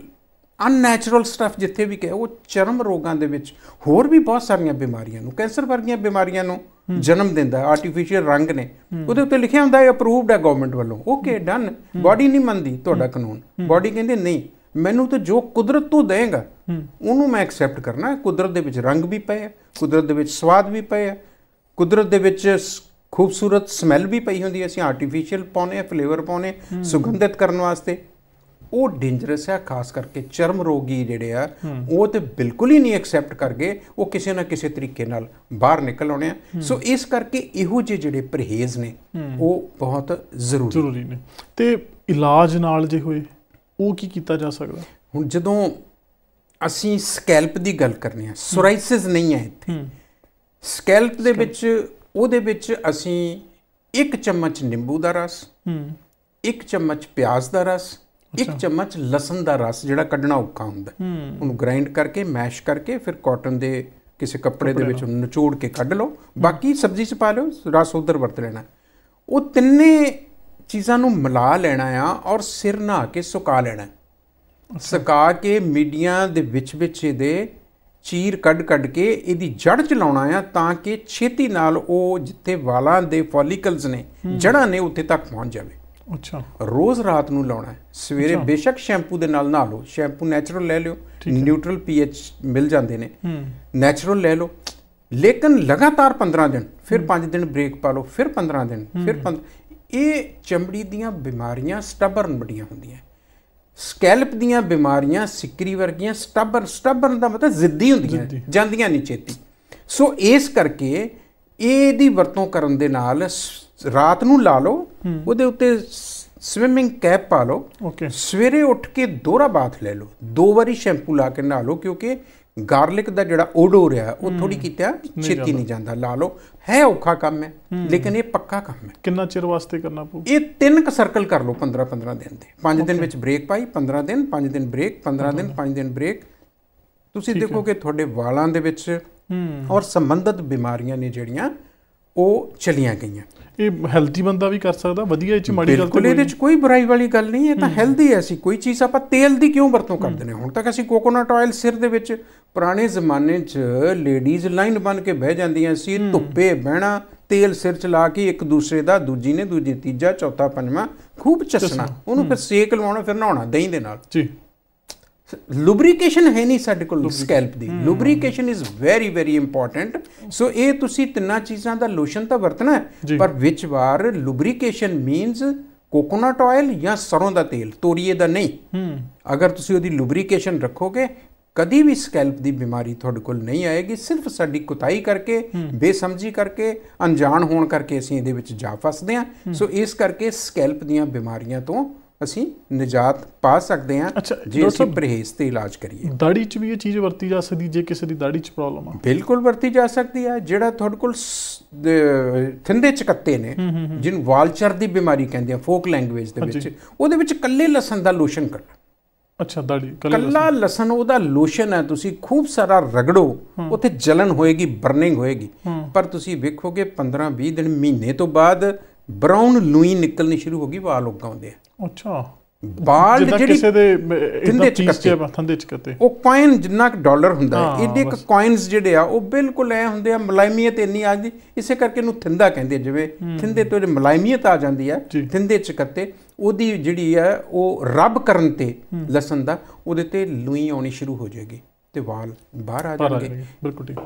ਅਨਨੇਚਰਲ ਸਟਫ ਜਿੱਥੇ ਵੀ ਕਹੇ ਉਹ ਚਰਮ ਰੋਗਾਂ ਦੇ ਵਿੱਚ ਹੋਰ ਵੀ ਬਹੁਤ ਸਾਰੀਆਂ ਬਿਮਾਰੀਆਂ ਨੂੰ ਕੈਂਸਰ ਵਰਗੀਆਂ ਬਿਮਾਰੀਆਂ ਨੂੰ ਜਨਮ ਦਿੰਦਾ ਹੈ ਆਰਟੀਫੀਸ਼ੀਅਲ ਰੰਗ ਨੇ ਉਹਦੇ ਉੱਤੇ ਲਿਖਿਆ ਹੁੰਦਾ ਹੈ ਅਪਰੂਵਡ ਹੈ ਗਵਰਨਮੈਂਟ ਵੱਲੋਂ ਓਕੇ ਡਨ ਬਾਡੀ ਨਹੀਂ ਮੰਨਦੀ ਤੁਹਾਡਾ ਕਾਨੂੰਨ ਬਾਡੀ ਕਹਿੰਦੀ ਨਹੀਂ ਮੈਨੂੰ ਤਾਂ ਜੋ ਕੁਦਰਤ ਤੂੰ ਦੇਗਾ ਉਹਨੂੰ ਮੈਂ ਐਕਸੈਪਟ ਕਰਨਾ ਹੈ ਕੁਦਰਤ ਦੇ ਵਿੱਚ ਰੰਗ ਵੀ ਪਏ ਹੈ ਕੁਦਰਤ ਦੇ ਵਿੱਚ ਸਵਾਦ ਵੀ ਪਏ ਹੈ ਕੁਦਰਤ ਦੇ ਵਿੱਚ ਖੂਬਸੂਰਤ ਸਮੈਲ ਵੀ ਪਈ ਹੁੰਦੀ ਹੈ ਅਸੀਂ ਆਰਟੀਫੀਸ਼ੀਅਲ ਪਾਉਨੇ ਆ ਫਲੇਵਰ ਪਾਉਨੇ ਸੁਗੰਧਿਤ ਕਰਨ ਵਾਸਤੇ ਉਹ ਡੇਂਜਰਸ ਹੈ ਖਾਸ ਕਰਕੇ ਚਰਮ ਰੋਗੀ ਜਿਹੜੇ ਆ ਉਹ ਤੇ ਬਿਲਕੁਲ ਹੀ ਨਹੀਂ ਐਕਸੈਪਟ ਕਰਗੇ ਉਹ ਕਿਸੇ ਨਾ ਕਿਸੇ ਤਰੀਕੇ ਨਾਲ ਬਾਹਰ ਨਿਕਲ ਆਉਣੇ ਆ ਸੋ ਇਸ ਕਰਕੇ ਇਹੋ ਜਿਹੇ ਜਿਹੜੇ ਪਰਹੇਜ਼ ਨੇ ਉਹ ਬਹੁਤ ਜ਼ਰੂਰੀ ਜ਼ਰੂਰੀ ਨੇ ਤੇ ਇਲਾਜ ਨਾਲ ਜੇ ਹੋਏ ਉਹ ਕੀ ਕੀਤਾ ਜਾ ਸਕਦਾ ਹੁਣ ਜਦੋਂ ਅਸੀਂ ਸਕੈਲਪ ਦੀ ਗੱਲ ਕਰਨੀ ਆ ਸੋਰਾਇਸਿਸ ਨਹੀਂ ਹੈ ਇੱਥੇ ਸਕੈਲਪ ਦੇ ਵਿੱਚ ਉਹਦੇ ਵਿੱਚ ਅਸੀਂ ਇੱਕ ਚਮਚ ਨਿੰਬੂ ਦਾ ਰਸ ਹੂੰ ਇੱਕ ਚਮਚ ਪਿਆਜ਼ ਦਾ ਰਸ ਇੱਕ ਚਮਚ ਲਸਣ ਦਾ ਰਸ ਜਿਹੜਾ ਕੱਢਣਾ ਔਖਾ ਹੁੰਦਾ ਉਹਨੂੰ ਗ੍ਰਾਈਂਡ ਕਰਕੇ ਮੈਸ਼ ਕਰਕੇ ਫਿਰ ਕਾਟਨ ਦੇ ਕਿਸੇ ਕੱਪੜੇ ਦੇ ਵਿੱਚ ਨਿਚੋੜ ਕੇ ਕੱਢ ਲਓ ਬਾਕੀ ਸਬਜ਼ੀ ਚ ਪਾ ਲਓ ਰਸ ਉਧਰ ਵਰਤ ਲੈਣਾ ਉਹ ਤਿੰਨੇ ਚੀਜ਼ਾਂ ਨੂੰ ਮਿਲਾ ਲੈਣਾ ਆ ਔਰ ਸਿਰ ਨਾ ਕੇ ਸੁਕਾ ਲੈਣਾ ਸੁਕਾ ਕੇ ਮੀਡੀਆਂ ਦੇ ਵਿੱਚ ਵਿੱਚ ਇਹਦੇ ਚੀਰ ਕੱਢ ਕੱਢ ਕੇ ਇਹਦੀ ਜੜ ਚ ਲਾਉਣਾ ਆ ਤਾਂ ਕਿ ਛੇਤੀ ਨਾਲ ਉਹ ਜਿੱਥੇ ਵਾਲਾਂ ਦੇ ਫੋਲਿਕਲਸ ਨੇ ਜੜਾਂ ਨੇ ਉੱਥੇ ਤੱਕ ਪਹੁੰਚ ਜਾਵੇ ਅੱਛਾ ਰੋਜ਼ ਰਾਤ ਨੂੰ ਲਾਉਣਾ ਹੈ ਸਵੇਰੇ ਬੇਸ਼ੱਕ ਸ਼ੈਂਪੂ ਦੇ ਨਾਲ ਨਹਾ ਲਓ ਸ਼ੈਂਪੂ ਨੇਚਰਲ ਲੈ ਲਿਓ ਨਿਊਟਰਲ ਪੀਐਚ ਮਿਲ ਜਾਂਦੇ ਨੇ ਨੇਚਰਲ ਲੈ ਲਓ ਲੇਕਿਨ ਲਗਾਤਾਰ 15 ਦਿਨ ਫਿਰ 5 ਦਿਨ ਬ੍ਰੇਕ ਪਾ ਲਓ ਫਿਰ 15 ਦਿਨ ਫਿਰ ਇਹ ਚਮੜੀ ਦੀਆਂ ਬਿਮਾਰੀਆਂ ਸਟਬਰਨ ਬੜੀਆਂ ਹੁੰਦੀਆਂ ਸਕੈਲਪ ਦੀਆਂ ਬਿਮਾਰੀਆਂ ਸਿਕਰੀ ਵਰਗੀਆਂ ਸਟਬਰਨ ਸਟਬਰਨ ਦਾ ਮਤਲਬ ਜ਼ਿੱਦੀ ਹੁੰਦੀਆਂ ਜਾਂਦੀਆਂ ਨਹੀਂ ਚੇਤੀ ਸੋ ਇਸ ਕਰਕੇ ਇਹ ਦੀ ਵਰਤੋਂ ਕਰਨ ਦੇ ਨਾਲ ਰਾਤ ਨੂੰ ਲਾ ਲਓ ਉਹਦੇ ਉੱਤੇ ਸਵਿਮਿੰਗ ਕੈਪ ਪਾ ਲਓ ਓਕੇ ਸਵੇਰੇ ਉੱਠ ਕੇ ਦੋਹਰਾ ਬਾਥ ਲੈ ਲਓ ਦੋ ਵਾਰੀ ਸ਼ੈਂਪੂ ਲਾ ਕੇ ਨਹਾ ਲਓ ਕਿਉਂਕਿ ਗਾਰਲਿਕ ਦਾ ਜਿਹੜਾ ਓਡੋਰ ਆ ਉਹ ਥੋੜੀ ਕਿਤੇ ਛੇਤੀ ਨਹੀਂ ਜਾਂਦਾ ਲਾ ਲਓ ਹੈ ਔਖਾ ਕੰਮ ਹੈ ਲੇਕਿਨ ਇਹ ਪੱਕਾ ਕੰਮ ਹੈ ਕਿੰਨਾ ਚਿਰ ਵਾਸਤੇ ਕਰਨਾ ਪਊ ਇਹ ਤਿੰਨ ਕ ਸਰਕਲ ਕਰ ਲਓ 15 15 ਦਿਨ ਦੇ 5 ਦਿਨ ਵਿੱਚ ਬ੍ਰੇਕ ਪਾਈ 15 ਦਿਨ 5 ਦਿਨ ਬ੍ਰੇਕ 15 ਦਿਨ 5 ਦਿਨ ਬ੍ਰੇਕ ਤੁਸੀਂ ਦੇਖੋਗੇ ਤੁਹਾਡੇ ਵਾਲਾਂ ਦੇ ਵਿੱਚ ਔਰ ਸੰਬੰਧਿਤ ਬਿਮਾਰੀਆਂ ਨੇ ਜਿਹੜੀਆਂ ਉਹ ਚਲੀਆਂ ਗਈਆਂ ਇਹ ਹੈਲਦੀ ਬੰਦਾ ਵੀ ਕਰ ਸਕਦਾ ਵਧੀਆ ਇਹ ਚ ਮਾੜੀ ਗੱਲ ਕੋਈ ਇਹਦੇ ਚ ਕੋਈ ਬੁਰਾਈ ਵਾਲੀ ਗੱਲ ਨਹੀਂ ਇਹ ਤਾਂ ਹੈਲਦੀ ਐ ਸੀ ਕੋਈ ਚੀਜ਼ ਆਪਾਂ ਤੇਲ ਦੀ ਕਿਉਂ ਵਰਤੋਂ ਕਰਦੇ ਨੇ ਹੁਣ ਤੱਕ ਅਸੀਂ ਕੋਕੋਨਟ ਆਇਲ ਸਿਰ ਦੇ ਵਿੱਚ ਪੁਰਾਣੇ ਜ਼ਮਾਨੇ 'ਚ ਲੇਡੀਜ਼ ਲਾਈਨ ਬਣ ਕੇ ਬਹਿ ਜਾਂਦੀਆਂ ਸੀ ਧੁੱਪੇ ਬਹਿਣਾ ਤੇਲ ਸਿਰ ਚ ਲਾ ਕੇ ਇੱਕ ਦੂਸਰੇ ਦਾ ਦੂਜੀ ਨੇ ਦੂਜੀ ਤੀਜਾ ਚੌਥਾ ਪੰਜਵਾਂ ਖੂਬ ਚਸਣਾ ਉਹਨੂੰ ਫਿਰ ਸੇਕ ਲਵਾਉਣਾ ਫਿਰ ਨਹਾਉਣਾ ਦਹੀਂ ਦੇ ਨਾਲ ਜੀ ਲੁਬਰੀਕੇਸ਼ਨ ਹੈ ਨਹੀਂ ਸਾਡੇ ਕੋਲ ਸਕੈਲਪ ਦੀ lubrication is very very important so ਇਹ ਤੁਸੀਂ ਤਿੰਨਾ ਚੀਜ਼ਾਂ ਦਾ ਲੋਸ਼ਨ ਤਾਂ ਵਰਤਣਾ ਹੈ ਪਰ ਵਿੱਚ ਵਾਰ ਲੁਬਰੀਕੇਸ਼ਨ ਮੀਨਸ ਕੋਕੋਨਟ ਆਇਲ ਜਾਂ ਸਰੋਂ ਦਾ ਤੇਲ ਤੋਰੀਏ ਦਾ ਨਹੀਂ ਅਗਰ ਤੁਸੀਂ ਉਹਦੀ ਲੁਬਰੀਕੇਸ਼ਨ ਰੱਖੋਗੇ ਕਦੀ ਵੀ ਸਕੈਲਪ ਦੀ ਬਿਮਾਰੀ ਤੁਹਾਡੇ ਕੋਲ ਨਹੀਂ ਆਏਗੀ ਸਿਰਫ ਸਾਡੀ ਕੁਤਾਈ ਕਰਕੇ ਬੇਸਮਝੀ ਕਰਕੇ ਅਣਜਾਣ ਹੋਣ ਕਰਕੇ ਅਸੀਂ ਇਹਦੇ ਵਿੱਚ ਜਾ ਫਸਦੇ ਹਾਂ ਸੋ ਇਸ ਕਰਕੇ ਸਕੈਲਪ ਦੀਆਂ ਬਿਮਾਰੀਆਂ ਤੋਂ ਅਸੀਂ ਨਜਾਤ ਪਾ ਸਕਦੇ ਹਾਂ ਜੇ ਅਸੀਂ ਪ੍ਰਹੇਜ਼ ਤੇ ਇਲਾਜ ਕਰੀਏ ਦਾੜੀ 'ਚ ਵੀ ਇਹ ਚੀਜ਼ ਵਰਤੀ ਜਾ ਸਕਦੀ ਜੇ ਕਿਸੇ ਦੀ ਦਾੜੀ 'ਚ ਪ੍ਰੋਬਲਮ ਆ ਬਿਲਕੁਲ ਵਰਤੀ ਜਾ ਸਕਦੀ ਆ ਜਿਹੜਾ ਤੁਹਾਡੇ ਕੋਲ ਥਿੰਦੇ ਚਕੱਤੇ ਨੇ ਜਿਨ ਵਾਲਚਰ ਦੀ ਬਿਮਾਰੀ ਕਹਿੰਦੇ ਆ ਫੋਕ ਲੈਂਗੁਏਜ ਦੇ ਵਿੱਚ ਉਹਦੇ ਵਿੱਚ ਕੱਲੇ ਲਸਣ ਦਾ ਲੋਸ਼ਨ ਕਰ ਅੱਛਾ ਦਾੜੀ ਕੱਲਾ ਲਸਣ ਉਹਦਾ ਲੋਸ਼ਨ ਹੈ ਤੁਸੀਂ ਖੂਬ ਸਾਰਾ ਰਗੜੋ ਉੱਥੇ ਜਲਨ ਹੋਏਗੀ ਬਰਨਿੰਗ ਹੋਏਗੀ ਪਰ ਤੁਸੀਂ ਵੇਖੋਗੇ 15 20 ਦਿਨ ਮਹੀਨੇ ਤੋਂ ਬਾਅਦ ਬਰਾਊਨ ਲੂਈ ਨਿਕਲਣੀ ਸ਼ੁਰੂ ਹੋ ਗਈ ਵਾਲ ਉੱਗ ਆ ਅੱਛਾ ਬਾਲਡ ਜਿਹੜੀ ਕਿਸੇ ਦੇ ਥੰਦੇ ਚੱਕਤੇ ਥੰਦੇ ਚੱਕਤੇ ਉਹ ਕਾਇਨ ਜਿੰਨਾ ਕਿ ਡਾਲਰ ਹੁੰਦਾ ਹੈ ਇਹਦੇ ਇੱਕ ਕਾਇਨਸ ਜਿਹੜੇ ਆ ਉਹ ਬਿਲਕੁਲ ਐ ਹੁੰਦੇ ਆ ਮਲਾਈਮੀਅਤ ਇੰਨੀ ਆ ਜਾਂਦੀ ਇਸੇ ਕਰਕੇ ਇਹਨੂੰ ਥਿੰਦਾ ਕਹਿੰਦੇ ਜਿਵੇਂ ਥਿੰਦੇ ਤੋਂ ਜਿਹੜੀ ਮਲਾਈਮੀਅਤ ਆ ਜਾਂਦੀ ਹੈ ਥਿੰਦੇ ਕਰਤੇ ਉਹਦੀ ਜਿਹੜੀ ਆ ਉਹ ਰੱਬ ਕਰਨ ਤੇ ਲਸਣ ਦਾ ਉਹਦੇ ਤੇ ਲੂਈ ਆਉਣੀ ਸ਼ੁਰੂ ਹੋ ਜਾਏਗੀ ਤੇ ਵਾਲ ਬਾਹਰ ਆ ਜਾਣਗੇ ਬਿਲਕੁਲ ਠੀਕ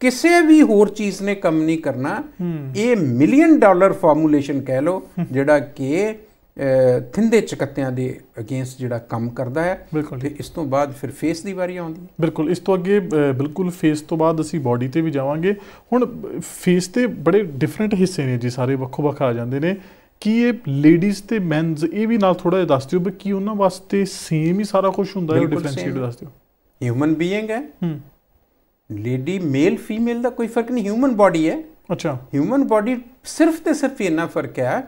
ਕਿਸੇ ਵੀ ਹੋਰ ਚੀਜ਼ ਨੇ ਕੰਮ ਨਹੀਂ ਕਰਨਾ ਇਹ ਮਿਲੀਅਨ ਡਾਲਰ ਫਾਰਮੂਲੇਸ਼ਨ ਕਹਿ ਲੋ ਜਿਹੜਾ ਕਿ ਥਿੰਦੇ ਚਕੱਤਿਆਂ ਦੇ ਅਗੇਂਸਟ ਜਿਹੜਾ ਕੰਮ ਕਰਦਾ ਹੈ ਤੇ ਇਸ ਤੋਂ ਬਾਅਦ ਫਿਰ ਫੇਸ ਦੀ ਵਾਰੀ ਆਉਂਦੀ ਹੈ ਬਿਲਕੁਲ ਇਸ ਤੋਂ ਅੱਗੇ ਬਿਲਕੁਲ ਫੇਸ ਤੋਂ ਬਾਅਦ ਅਸੀਂ ਬਾਡੀ ਤੇ ਵੀ ਜਾਵਾਂਗੇ ਹੁਣ ਫੇਸ ਤੇ ਬੜੇ ਡਿਫਰੈਂਟ ਹਿੱਸੇ ਨੇ ਜੀ ਸਾਰੇ ਵੱਖੋ ਵੱਖ ਆ ਜਾਂਦੇ ਨੇ ਕੀ ਇਹ ਲੇਡੀਜ਼ ਤੇ ਮੈਨਸ ਇਹ ਵੀ ਨਾਲ ਥੋੜਾ ਜਿਹਾ ਦੱਸ ਦਿਓ ਕਿ ਉਹਨਾਂ ਵਾਸਤੇ ਸੇਮ ਹੀ ਸਾਰਾ ਕੁਝ ਹੁੰਦਾ ਹੈ ਡਿਫਰੈਂਸ਼ੀਏਟ ਦੱਸ ਦਿਓ ਹਿਊਮਨ ਬੀਇੰਗ ਹੈ ਹੂੰ ਲੇਡੀ ਮੇਲ ਫੀਮੇਲ ਦਾ ਕੋਈ ਫਰਕ ਨਹੀਂ ਹਿਊਮਨ ਬਾਡੀ ਹੈ ਅੱਛਾ ਹਿਊਮਨ ਬਾਡੀ ਸਿਰਫ ਤੇ ਸਿਰਫ ਇਹਨਾਂ ਫਰਕ ਹੈ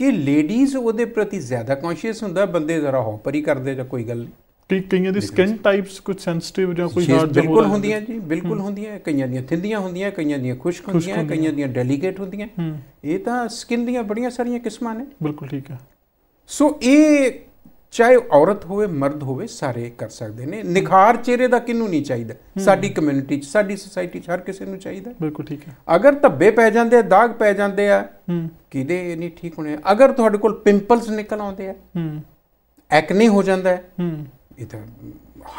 ਕਿ ਲੇਡੀਜ਼ ਉਹਦੇ ਪ੍ਰਤੀ ਜ਼ਿਆਦਾ ਕੌਨਸ਼ੀਅਸ ਹੁੰਦਾ ਬੰਦੇ ਜ਼ਰਾ ਹੌਪਰੀ ਕਰਦੇ ਜਾਂ ਕੋਈ ਗੱਲ ਨਹੀਂ ਕਿ ਕਈਆਂ ਦੀ ਸਕਿਨ ਟਾਈਪਸ ਕੁਝ ਸੈਂਸਿਟਿਵ ਜਾਂ ਕੋਈ ਹਾਰਡ ਜਿਹਾ ਬਿਲਕੁਲ ਹੁੰਦੀਆਂ ਜੀ ਬਿਲਕੁਲ ਹੁੰਦੀਆਂ ਕਈਆਂ ਦੀਆਂ ਥਿੰਦੀਆਂ ਹੁੰਦੀਆਂ ਕਈਆਂ ਦੀਆਂ ਖੁਸ਼ਕ ਹੁੰਦੀਆਂ ਕਈਆਂ ਦੀਆਂ ਡੈਲੀਕੇਟ ਹੁੰਦੀਆਂ ਇਹ ਤਾਂ ਸਕਿਨ ਦੀਆਂ ਬੜੀਆਂ ਸਾਰੀਆਂ ਕਿਸਮਾਂ ਨੇ ਬਿਲਕੁਲ ਠੀਕ ਹੈ ਸੋ ਇਹ ਚਾਹੇ ਔਰਤ ਹੋਵੇ ਮਰਦ ਹੋਵੇ ਸਾਰੇ ਕਰ ਸਕਦੇ ਨੇ ਨਿਖਾਰ ਚਿਹਰੇ ਦਾ ਕਿੰਨੂੰ ਨਹੀਂ ਚਾਹੀਦਾ ਸਾਡੀ ਕਮਿਊਨਿਟੀ ਚ ਸਾਡੀ ਸੋਸਾਇਟੀ ਚ ਹਰ ਕਿਸੇ ਨੂੰ ਚਾਹੀਦਾ ਬਿਲਕੁਲ ਠੀਕ ਹੈ ਅਗਰ ਧੱਬੇ ਪੈ ਜਾਂਦੇ ਆ ਦਾਗ ਪੈ ਜਾਂਦੇ ਆ ਕਿਦੇ ਨਹੀਂ ਠੀਕ ਹੋਣੇ ਅਗਰ ਤੁਹਾਡੇ ਕੋਲ ਪਿੰਪਲਸ ਨਿਕਲ ਆਉਂਦੇ ਆ ਐਕਨੇ ਹੋ ਜਾਂਦਾ ਹੈ ਇਹ ਤਾਂ